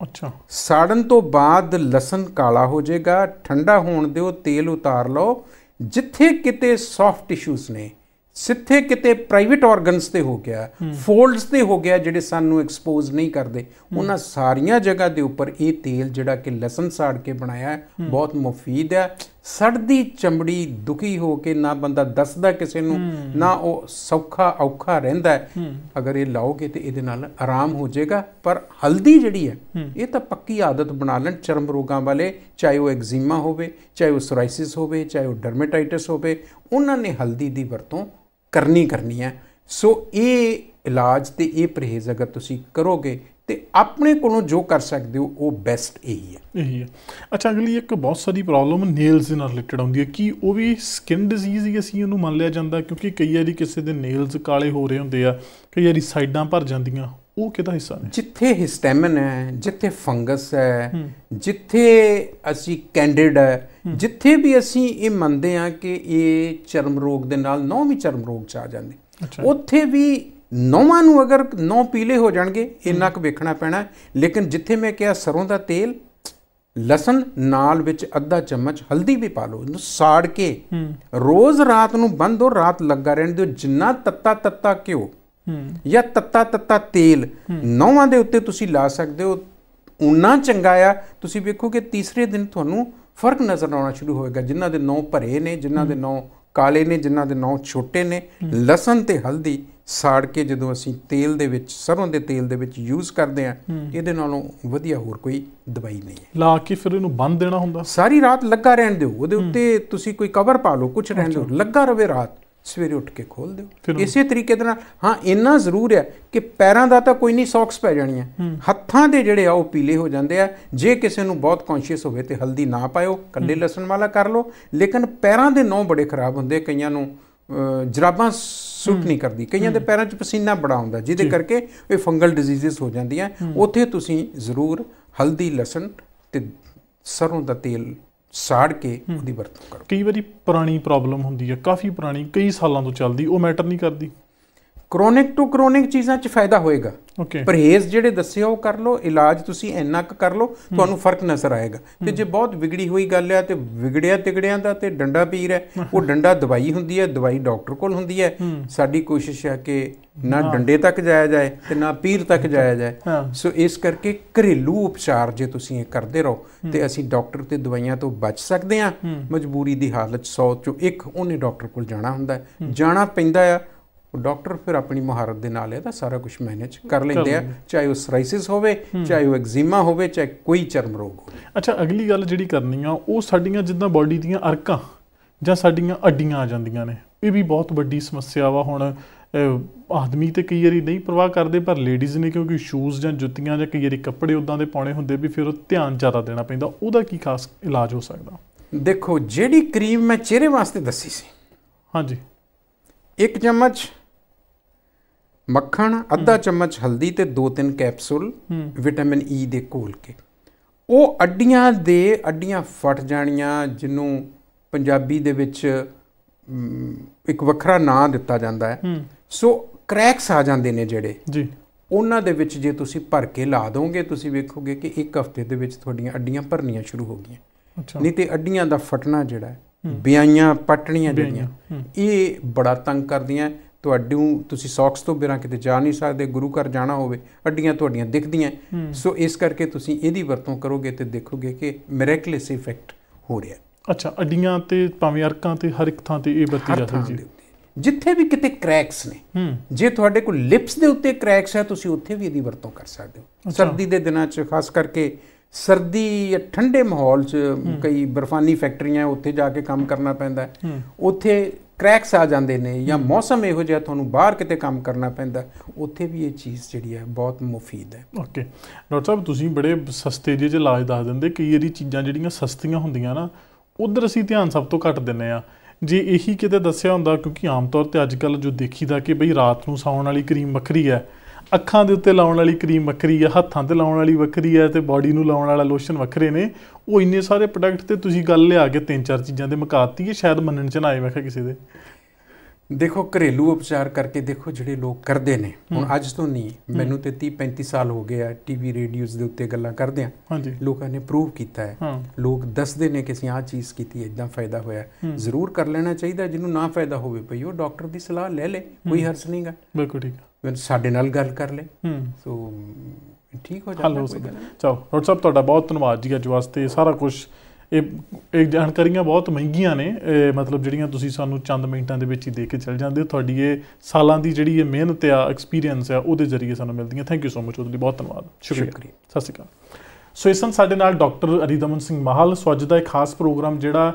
ਅੱਛਾ ਸਾੜਨ ਤੋਂ ਬਾਅਦ ਲਸਣ ਕਾਲਾ ਹੋ ਜਾਏਗਾ ਠੰਡਾ ਹੋਣ ਦਿਓ ਤੇਲ ਉਤਾਰ ਲਓ ਜਿੱਥੇ ਕਿਤੇ ਸੌਫਟ ਟਿਸ਼ੂਜ਼ ਨੇ ਸਿੱਥੇ ਕਿਤੇ ਪ੍ਰਾਈਵੇਟ ਆਰਗਨਸ ਤੇ ਹੋ ਗਿਆ ਫੋਲਡਸ ਤੇ ਹੋ ਗਿਆ ਜਿਹੜੇ ਸਾਨੂੰ ਐਕਸਪੋਜ਼ ਨਹੀਂ ਕਰਦੇ ਉਹਨਾਂ ਸਾਰੀਆਂ ਜਗ੍ਹਾ ਦੇ ਉੱਪਰ ਇਹ ਤੇਲ ਜਿਹੜਾ ਕਿ ਲਸਣ ਸਾੜ ਕੇ ਬਣਾਇਆ ਹੈ ਬਹੁਤ ਮਫੀਦ ਹੈ ਸੜਦੀ ਚਮੜੀ ਦੁਖੀ ਹੋ ਕੇ ਨਾ ਬੰਦਾ ਦੱਸਦਾ ਕਿਸੇ ਨੂੰ ਨਾ ਉਹ ਸੌਖਾ ਔਖਾ ਰਹਿੰਦਾ ਅਗਰ ਇਹ ਲਾਓਗੇ ਤੇ ਇਹਦੇ ਨਾਲ ਆਰਾਮ ਹੋ ਜਾਏਗਾ ਪਰ ਹਲਦੀ ਜਿਹੜੀ ਹੈ ਇਹ ਤਾਂ ਪੱਕੀ ਆਦਤ ਬਣਾ ਲੈਣ ਚਰਮ ਰੋਗਾਂ ਵਾਲੇ ਚਾਹੇ ਉਹ ਐਗਜ਼ੀਮਾ ਹੋਵੇ ਚਾਹੇ ਉਹ ਸੋਰਾਇਸਿਸ ਹੋਵੇ ਚਾਹੇ ਉਹ ਡਰਮੇਟਾਈਟਿਸ ਹੋਵੇ ਉਹਨਾਂ ਨੇ ਹਲਦੀ ਦੀ ਵਰਤੋਂ ਕਰਨੀ ਕਰਨੀ ਹੈ ਸੋ ਇਹ ਇਲਾਜ ਤੇ ਇਹ ਪਰਹੇਜ਼ ਅਗਰ ਤੁਸੀਂ ਕਰੋਗੇ ਤੇ ਆਪਣੇ ਕੋਲੋਂ ਜੋ ਕਰ ਸਕਦੇ ਹੋ ਉਹ ਬੈਸਟ ਇਹੀ ਹੈ ਇਹੀ ਹੈ ਅੱਛਾ ਅਗਲੀ ਇੱਕ ਬਹੁਤ ਸਾਰੀ ਪ੍ਰੋਬਲਮ ਨੇਲਸ ਨਾਲ ਰਿਲੇਟਡ ਆਉਂਦੀ ਹੈ ਕਿ ਉਹ ਵੀ ਸਕਿਨ ਡਿਜ਼ੀਜ਼ ਹੀ ਅਸੀਂ ਉਹਨੂੰ ਮੰਨ ਲਿਆ ਜਾਂਦਾ ਕਿਉਂਕਿ ਕਈ ਵਾਰੀ ਕਿਸੇ ਦੇ ਨੇਲਸ ਕਾਲੇ ਹੋ ਰਹੇ ਹੁੰਦੇ ਆ ਕਈ ਵਾਰੀ ਸਾਈਡਾਂ ਭਰ ਜਾਂਦੀਆਂ ਉਹ ਕਿਹਦਾ ਹਿੱਸਾ ਨੇ ਜਿੱਥੇ ਹਿਸਟੈਮਨ ਹੈ ਜਿੱਥੇ ਫੰਗਸ ਹੈ ਜਿੱਥੇ ਅਸੀਂ ਕੈਂਡਿਡ ਹੈ ਜਿੱਥੇ ਵੀ ਅਸੀਂ ਇਹ ਮੰਨਦੇ ਆ ਕਿ ਇਹ ਚਰਮ ਰੋਗ ਦੇ ਨਾਲ ਨੌਵੀਂ ਚਰਮ ਰੋਗ ਚ ਆ ਜਾਂਦੇ ਉੱਥੇ ਵੀ ਨੌਵਾਂ ਨੂੰ ਅਗਰ ਨੌ ਪੀਲੇ ਹੋ ਜਾਣਗੇ ਇੰਨਾ ਕੁ ਵੇਖਣਾ ਪੈਣਾ ਲੇਕਿਨ ਜਿੱਥੇ ਮੈਂ ਕਿਹਾ ਸਰੋਂ ਦਾ ਤੇਲ ਲਸਣ ਨਾਲ ਵਿੱਚ ਅੱਧਾ ਚਮਚ ਹਲਦੀ ਵੀ ਪਾ ਲਓ ਇਹਨੂੰ ਸਾੜ ਕੇ ਰੋਜ਼ ਰਾਤ ਨੂੰ ਬੰਦ ਹੋ ਰਾਤ ਲੱਗਾ ਰਹਿਣ ਦਿਓ ਜਿੰਨਾ ਤੱਤਾ ਤੱਤਾ ਕਿਉ ਜਾਂ ਤੱਤਾ ਤੱਤਾ ਤੇਲ ਨੌਵਾਂ ਦੇ ਉੱਤੇ ਤੁਸੀਂ ਲਾ ਸਕਦੇ ਹੋ ਉਨਾ ਚੰਗਾ ਆ ਤੁਸੀਂ ਵੇਖੋ ਕਿ ਤੀਸਰੇ ਦਿਨ ਤੁਹਾਨੂੰ ਫਰਕ ਨਜ਼ਰ ਆਉਣਾ ਸ਼ੁਰੂ ਹੋਏਗਾ ਜਿਨ੍ਹਾਂ ਦੇ ਨੌ ਭਰੇ ਨੇ ਜਿਨ੍ਹਾਂ ਦੇ ਨੌ ਕਾਲੇ ਨੇ ਜਿਨ੍ਹਾਂ ਦੇ ਨੌ ਛੋਟੇ ਨੇ ਲਸਣ ਤੇ ਹਲਦੀ ਸਾੜ ਕੇ ਜਦੋਂ ਅਸੀਂ ਤੇਲ ਦੇ ਵਿੱਚ ਸਰੋਂ ਦੇ ਤੇਲ ਦੇ ਵਿੱਚ ਯੂਜ਼ ਕਰਦੇ ਆ ਇਹਦੇ ਨਾਲੋਂ ਵਧੀਆ ਹੋਰ ਕੋਈ ਦਵਾਈ ਨਹੀਂ ਹੈ ਲਾ ਕੇ ਫਿਰ ਇਹਨੂੰ ਬੰਦ ਦੇਣਾ ਹੁੰਦਾ ਸਾਰੀ ਰਾਤ ਲੱਗਾ ਰਹਿਣ ਦਿਓ ਉਹਦੇ ਉੱਤੇ ਤੁਸੀਂ ਕੋਈ ਕਵਰ ਪਾ ਲਓ ਕੁਝ ਰਹਿਣ ਦਿਓ ਲੱਗਾ ਰਵੇ ਰਾਤ ਸਵੇਰੇ ਉੱਠ ਕੇ ਖੋਲ ਦਿਓ ਇਸੇ ਤਰੀਕੇ ਦੇ ਨਾਲ ਹਾਂ ਇੰਨਾ ਜ਼ਰੂਰ ਹੈ ਕਿ ਪੈਰਾਂ ਦਾ ਤਾਂ ਕੋਈ ਨਹੀਂ ਸੌਕਸ ਪੈ ਜਾਣੀਆਂ ਹੱਥਾਂ ਦੇ ਜਿਹੜੇ ਆ ਉਹ ਪੀਲੇ ਹੋ ਜਾਂਦੇ ਆ ਜੇ ਕਿਸੇ ਨੂੰ ਬਹੁਤ ਕੌਨਸ਼ੀਅਸ ਹੋਵੇ ਤੇ ਹਲਦੀ ਨਾ ਪਾਇਓ ਕੱਲੇ ਲਸਣ ਵਾਲਾ ਕਰ ਲਓ ਲੇਕਿਨ ਪੈਰਾਂ ਦੇ ਨੋ ਬੜੇ ਖਰਾਬ ਹੁੰਦੇ ਕਈਆਂ ਨੂੰ ਜਰਾਬਾਂ ਸੂਟ ਨਹੀਂ ਕਰਦੀ ਕਈਆਂ ਦੇ ਪੈਰਾਂ 'ਚ ਪਸੀਨਾ ਬੜਾ ਆਉਂਦਾ ਜਿਹਦੇ ਕਰਕੇ ਇਹ ਫੰਗਲ ਡਿਜ਼ੀਜ਼ਸ ਹੋ ਜਾਂਦੀਆਂ ਉੱਥੇ ਤੁਸੀਂ ਜ਼ਰੂਰ ਹਲਦੀ ਲਸਣ ਤੇ ਸਰੋਂ ਦਾ ਤੇਲ ਸਾੜ ਕੇ ਉਹਦੀ ਵਰਤੋਂ ਕਰੋ ਕਈ ਵਾਰੀ ਪੁਰਾਣੀ ਪ੍ਰੋਬਲਮ ਹੁੰਦੀ ਹੈ ਕਾਫੀ ਪੁਰਾਣੀ ਕਈ ਸਾਲਾਂ ਤੋਂ ਚੱਲਦੀ ਉਹ ਮੈਟਰ ਨਹੀਂ ਕਰਦੀ ਕ੍ਰੋਨਿਕ ਟੂ ਕ੍ਰੋਨਿਕ ਚੀਜ਼ਾਂ 'ਚ ਫਾਇਦਾ ਹੋਏਗਾ ਪਰਹੇਜ਼ ਜਿਹੜੇ ਦੱਸਿਆ ਉਹ ਕਰ ਲਓ ਇਲਾਜ ਤੁਸੀਂ ਇੰਨਾ ਕੁ ਕਰ ਲਓ ਤੁਹਾਨੂੰ ਫਰਕ ਨਜ਼ਰ ਆਏਗਾ ਤੇ ਜੇ ਬਹੁਤ ਵਿਗੜੀ ਹੋਈ ਗੱਲ ਹੈ ਤੇ ਵਿਗੜਿਆ ਤਿਗੜਿਆਂ ਦਾ ਤੇ ਡੰਡਾ ਪੀਰ ਹੈ ਉਹ ਡੰਡਾ ਦਵਾਈ ਹੁੰਦੀ ਹੈ ਦਵਾਈ ਡਾਕਟਰ ਕੋਲ ਹੁੰਦੀ ਹੈ ਸਾਡੀ ਕੋਸ਼ਿਸ਼ ਹੈ ਕਿ ਨਾ ਡੰਡੇ ਤੱਕ ਜਾਇਆ ਜਾਏ ਤੇ ਨਾ ਪੀਰ ਤੱਕ ਜਾਇਆ ਜਾਏ ਸੋ ਇਸ ਕਰਕੇ ਘਰੇਲੂ ਉਪਚਾਰ ਜੇ ਤੁਸੀਂ ਇਹ ਕਰਦੇ ਰਹੋ ਤੇ ਅਸੀਂ ਡਾਕਟਰ ਤੇ ਦਵਾਈਆਂ ਤੋਂ ਬਚ ਸਕਦੇ ਹਾਂ ਮਜਬੂਰੀ ਦੀ ਹਾਲਤ 100 ਚੋਂ ਇੱਕ ਉਹਨੇ ਡਾਕਟਰ ਕੋਲ ਜਾਣਾ ਹੁੰਦਾ ਜਾਣਾ ਪੈਂਦਾ ਆ ਉਹ ਡਾਕਟਰ ਫਿਰ ਆਪਣੀ ਮਹਾਰਤ ਦੇ ਨਾਲ ਇਹਦਾ ਸਾਰਾ ਕੁਝ ਮੈਨੇਜ ਕਰ ਲੈਂਦੇ ਆ ਚਾਹੇ ਉਹ ਸਰਾਈਸਿਸ ਹੋਵੇ ਚਾਹੇ ਉਹ ਐਗਜ਼ੀਮਾ ਹੋਵੇ ਚਾਹੇ ਕੋਈ ਚਰਮ ਰੋਗ ਹੋਵੇ ਅੱਛਾ ਅਗਲੀ ਗੱਲ ਜਿਹੜੀ ਕਰਨੀ ਆ ਉਹ ਸਾਡੀਆਂ ਜਿੱਦਾਂ ਬਾਡੀ ਦੀਆਂ ਅਰਕਾਂ ਜਾਂ ਸਾਡੀਆਂ ਅੱਡੀਆਂ ਆ ਜਾਂਦੀਆਂ ਨੇ ਇਹ ਵੀ ਬਹੁਤ ਵੱਡੀ ਸਮੱਸਿਆ ਵਾ ਹੁਣ ਆਦਮੀ ਤੇ ਕਈ ਵਾਰੀ ਨਹੀਂ ਪਰਵਾਹ ਕਰਦੇ ਪਰ ਲੇਡੀਜ਼ ਨੇ ਕਿਉਂਕਿ ਸ਼ੂਜ਼ ਜਾਂ ਜੁੱਤੀਆਂ ਜਾਂ ਕਈ ਵਾਰੀ ਕੱਪੜੇ ਉਦਾਂ ਦੇ ਪਾਉਣੇ ਹੁੰਦੇ ਵੀ ਫਿਰ ਉਹ ਧਿਆਨ ਜ਼ਿਆਦਾ ਦੇਣਾ ਪੈਂਦਾ ਉਹਦਾ ਕੀ ਖਾਸ ਇਲਾਜ ਹੋ ਸਕਦਾ ਦੇਖੋ ਜਿਹੜੀ ਕਰੀਮ ਮੈਂ ਚਿਹਰੇ ਵਾਸਤੇ ਦੱਸੀ ਸੀ ਹਾਂਜੀ ਇੱਕ ਚਮਚ ਮੱਖਣ ਅੱਧਾ ਚਮਚ ਹਲਦੀ ਤੇ 2-3 ਕੈਪਸੂਲ ਵਿਟਾਮਿਨ ਈ e ਦੇ ਘੋਲ ਕੇ ਉਹ ਅੱਡੀਆਂ ਦੇ ਅੱਡੀਆਂ ਫਟ ਜਾਣੀਆਂ ਜਿਹਨੂੰ ਪੰਜਾਬੀ ਦੇ ਵਿੱਚ ਇੱਕ ਵੱਖਰਾ ਨਾਮ ਦਿੱਤਾ ਜਾਂਦਾ ਹੈ ਸੋ ਕ੍ਰੈਕਸ ਆ ਜਾਂਦੇ ਨੇ ਜਿਹੜੇ ਜੀ ਉਹਨਾਂ ਦੇ ਵਿੱਚ ਜੇ ਤੁਸੀਂ ਭਰ ਕੇ ਲਾ ਦੋਗੇ ਤੁਸੀਂ ਵੇਖੋਗੇ ਕਿ ਇੱਕ ਹਫ਼ਤੇ ਦੇ ਵਿੱਚ ਤੁਹਾਡੀਆਂ ਅੱਡੀਆਂ ਭਰਨੀਆਂ ਸ਼ੁਰੂ ਹੋ ਗਈਆਂ ਅੱਛਾ ਨਹੀਂ ਤੇ ਅੱਡੀਆਂ ਦਾ ਫਟਣਾ ਜਿਹੜਾ ਹੈ ਬਿਆਈਆਂ ਪਟਣੀਆਂ ਜਿਹੜੀਆਂ ਇਹ ਬੜਾ ਤੰਗ ਕਰਦੀਆਂ ਤੁਹਾਡੂ ਤੁਸੀਂ ਸੌਕਸ ਤੋਂ ਬਿਨਾਂ ਕਿਤੇ ਜਾ ਨਹੀਂ ਸਕਦੇ ਗੁਰੂ ਘਰ ਜਾਣਾ ਹੋਵੇ ਅੱਡੀਆਂ ਤੁਹਾਡੀਆਂ ਦਿਖਦੀਆਂ ਸੋ ਇਸ ਕਰਕੇ ਤੁਸੀਂ ਇਹਦੀ ਵਰਤੋਂ ਕਰੋਗੇ ਤੇ ਦੇਖੋਗੇ ਕਿ ਮਿਰੇਕਲਸ ਇਫੈਕਟ ਹੋ ਰਿਹਾ ਅੱਛਾ ਅੱਡੀਆਂ ਤੇ ਭਾਵੇਂ ਅਰਕਾਂ ਤੇ ਹਰ ਇੱਕ ਥਾਂ ਤੇ ਇਹ ਵਰਤੀ ਜਾ ਸਕਦੀ ਹੈ ਜਿੱਥੇ ਵੀ ਕਿਤੇ ਕ੍ਰੈਕਸ ਨੇ ਜੇ ਤੁਹਾਡੇ ਕੋਲ ਲਿਪਸ ਦੇ ਉੱਤੇ ਕ੍ਰੈਕਸ ਹੈ ਤੁਸੀਂ ਉੱਥੇ ਵੀ ਇਹਦੀ ਵਰਤੋਂ ਕਰ ਸਕਦੇ ਹੋ ਸਰਦੀ ਦੇ ਦਿਨਾਂ 'ਚ ਖਾਸ ਕਰਕੇ ਸਰਦੀ ਜਾਂ ਠੰਡੇ ਮਾਹੌਲ 'ਚ ਕਈ ਬਰਫਾਨੀ ਫੈਕਟਰੀਆਂ ਉੱਥੇ ਜਾ ਕੇ ਕੰਮ ਕਰਨਾ ਪੈਂਦਾ ਉੱਥੇ ਕ੍ਰੈਕਸ ਆ ਜਾਂਦੇ ਨੇ ਜਾਂ ਮੌਸਮ ਇਹੋ ਜਿਹਾ ਤੁਹਾਨੂੰ ਬਾਹਰ ਕਿਤੇ ਕੰਮ ਕਰਨਾ ਪੈਂਦਾ ਉੱਥੇ ਵੀ ਇਹ ਚੀਜ਼ ਜਿਹੜੀ ਹੈ ਬਹੁਤ ਮੁਫੀਦ ਹੈ ਓਕੇ ਡਾਕਟਰ ਸਾਹਿਬ ਤੁਸੀਂ ਬੜੇ ਸਸਤੇ ਜਿਹੇ ਇਲਾਜ ਦੱਸ ਦਿੰਦੇ ਕਈ ਇਹਦੀ ਚੀਜ਼ਾਂ ਜਿਹੜੀਆਂ ਸਸਤੀਆਂ ਹੁੰਦੀਆਂ ਨਾ ਉਧਰ ਅਸੀਂ ਧਿਆਨ ਸਭ ਤੋਂ ਘੱਟ ਦਿੰਨੇ ਆ ਜੇ ਇਹੀ ਕਿਤੇ ਦੱਸਿਆ ਹੁੰਦਾ ਕਿਉਂਕਿ ਆਮ ਤੌਰ ਤੇ ਅੱਜ ਕੱਲ ਜੋ ਦੇਖੀਦਾ ਕਿ ਬਈ ਰਾਤ ਨੂੰ ਸੌਣ ਵਾਲੀ ਕਰੀਮ ਵੱਖਰੀ ਹੈ ਅੱਖਾਂ ਦੇ ਉੱਤੇ ਲਾਉਣ ਵਾਲੀ ਕਰੀਮ ਵੱਖਰੀ ਆ ਹੱਥਾਂ ਤੇ ਲਾਉਣ ਵਾਲੀ ਵੱਖਰੀ ਆ ਤੇ ਬਾਡੀ ਨੂੰ ਲਾਉਣ ਵਾਲਾ ਲੋਸ਼ਨ ਵੱਖਰੇ ਨੇ ਉਹ ਇੰਨੇ ਸਾਰੇ ਪ੍ਰੋਡਕਟ ਤੇ ਤੁਸੀਂ ਗੱਲ ਲਿਆ ਕੇ ਤਿੰਨ ਚਾਰ ਚੀਜ਼ਾਂ ਦੇ ਮੁਕਾਤੀ ਹੈ ਸ਼ਾਇਦ ਮੰਨਣ ਚ ਨਾ ਆਏ ਮੈਂ ਕਿਹਾ ਕਿਸੇ ਦੇ ਦੇਖੋ ਘਰੇਲੂ ਉਪਚਾਰ ਕਰਕੇ ਦੇਖੋ ਜਿਹੜੇ ਲੋਕ ਕਰਦੇ ਨੇ ਹੁਣ ਅੱਜ ਤੋਂ ਨਹੀਂ ਮੈਨੂੰ ਤੇ 30 35 ਸਾਲ ਹੋ ਗਏ ਆ ਟੀਵੀ ਰੇਡੀਓਜ਼ ਦੇ ਉੱਤੇ ਗੱਲਾਂ ਕਰਦੇ ਆ ਲੋਕਾਂ ਨੇ ਪ੍ਰੂਵ ਕੀਤਾ ਹੈ ਲੋਕ ਦੱਸਦੇ ਨੇ ਕਿ ਅਸੀਂ ਆਹ ਚੀਜ਼ ਕੀਤੀ ਹੈ ਇਦਾਂ ਫਾਇਦਾ ਹੋਇਆ ਜ਼ਰੂਰ ਕਰ ਲੈਣਾ ਚਾਹੀਦਾ ਜਿਹਨੂੰ ਨਾ ਫਾਇਦਾ ਹੋਵੇ ਭਈ ਉਹ ਡਾਕਟਰ ਦੀ ਸਲਾਹ ਲੈ ਲੇ ਕੋਈ ਹਰਸ ਨਹੀਂਗਾ ਬਿਲਕੁਲ ਠੀਕ ਸਾਡੇ ਨਾਲ ਗੱਲ ਕਰ ਲੈ ਸੋ ਠੀਕ ਹੋ ਜਾਣਾ ਹੋ ਸਕਦਾ ਚਲੋ ਰੋਟ ਸਾਹਿਬ ਤੁਹਾਡਾ ਬਹੁਤ ਧੰਨਵਾਦ ਜੀ ਅੱਜ ਵਾਸਤੇ ਸਾਰਾ ਕੁਝ ਇਹ ਇੱਕ ਜਾਣਕਾਰੀਆਂ ਬਹੁਤ ਮਹਿੰਗੀਆਂ ਨੇ ਮਤਲਬ ਜਿਹੜੀਆਂ ਤੁਸੀਂ ਸਾਨੂੰ ਚੰਦ ਮਿੰਟਾਂ ਦੇ ਵਿੱਚ ਹੀ ਦੇ ਕੇ ਚਲ ਜਾਂਦੇ ਹੋ ਤੁਹਾਡੀ ਇਹ ਸਾਲਾਂ ਦੀ ਜਿਹੜੀ ਇਹ ਮਿਹਨਤ ਆ ਐਕਸਪੀਰੀਅੰਸ ਆ ਉਹਦੇ ਜ਼ਰੀਏ ਸਾਨੂੰ ਮਿਲਦੀਆਂ ਥੈਂਕ ਯੂ ਸੋ ਮਚ ਉਹਦੇ ਲਈ ਬਹੁਤ ਧੰਨਵਾਦ ਸ਼ੁਕਰੀਆ ਸਤਿ ਸ਼੍ਰੀ ਅਕਾਲ ਸੋ ਇਸਨ ਸਾਡੇ ਨਾਲ ਡਾਕਟਰ ਅਰੀਦਮਨ ਸਿੰਘ ਮਾਹਲ ਸਵਜਦਾ ਇੱਕ ਖਾਸ ਪ੍ਰੋਗਰਾਮ ਜਿਹੜਾ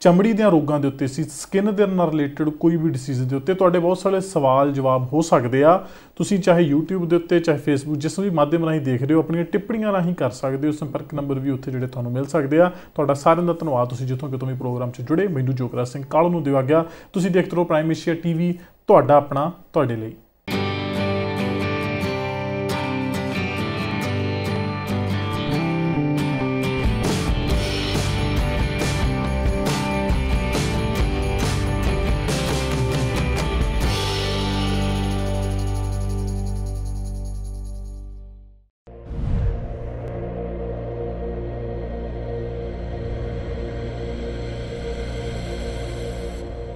ਚਮੜੀ ਦੇ ਰੋਗਾਂ ਦੇ ਉੱਤੇ ਸੀ ਸਕਿਨ ਦੇ ਨਾਲ ਰਿਲੇਟਡ ਕੋਈ ਵੀ ਡਿਸੀਜ਼ ਦੇ ਉੱਤੇ ਤੁਹਾਡੇ ਬਹੁਤ ਸਾਰੇ ਸਵਾਲ ਜਵਾਬ ਹੋ ਸਕਦੇ ਆ ਤੁਸੀਂ ਚਾਹੇ YouTube ਦੇ ਉੱਤੇ ਚਾਹੇ Facebook ਜਿਸ ਵੀ ਮਾਧਿਅਮ ਰਾਹੀਂ ਦੇਖ ਰਹੇ ਹੋ ਆਪਣੀਆਂ ਟਿੱਪਣੀਆਂ ਰਾਹੀਂ ਕਰ ਸਕਦੇ ਹੋ ਸੰਪਰਕ ਨੰਬਰ ਵੀ ਉੱਥੇ ਜਿਹੜੇ ਤੁਹਾਨੂੰ ਮਿਲ ਸਕਦੇ ਆ ਤੁਹਾਡਾ ਸਾਰਿਆਂ ਦਾ ਧੰਨਵਾਦ ਤੁਸੀਂ ਜਿੱਥੋਂ ਕਿਤੋਂ ਵੀ ਪ੍ਰੋਗਰਾਮ 'ਚ ਜੁੜੇ ਮੈਨੂੰ ਜੋਗਰਾ ਸਿੰਘ ਕਾਲ ਨੂੰ ਦਿਵਾ ਗਿਆ ਤੁਸੀਂ ਦੇਖਦੇ ਰਹੋ ਪ੍ਰਾਈਮ ਏਸ਼ੀਆ ਟੀਵੀ ਤੁਹਾਡਾ ਆਪਣਾ ਤੁਹਾਡੇ ਲਈ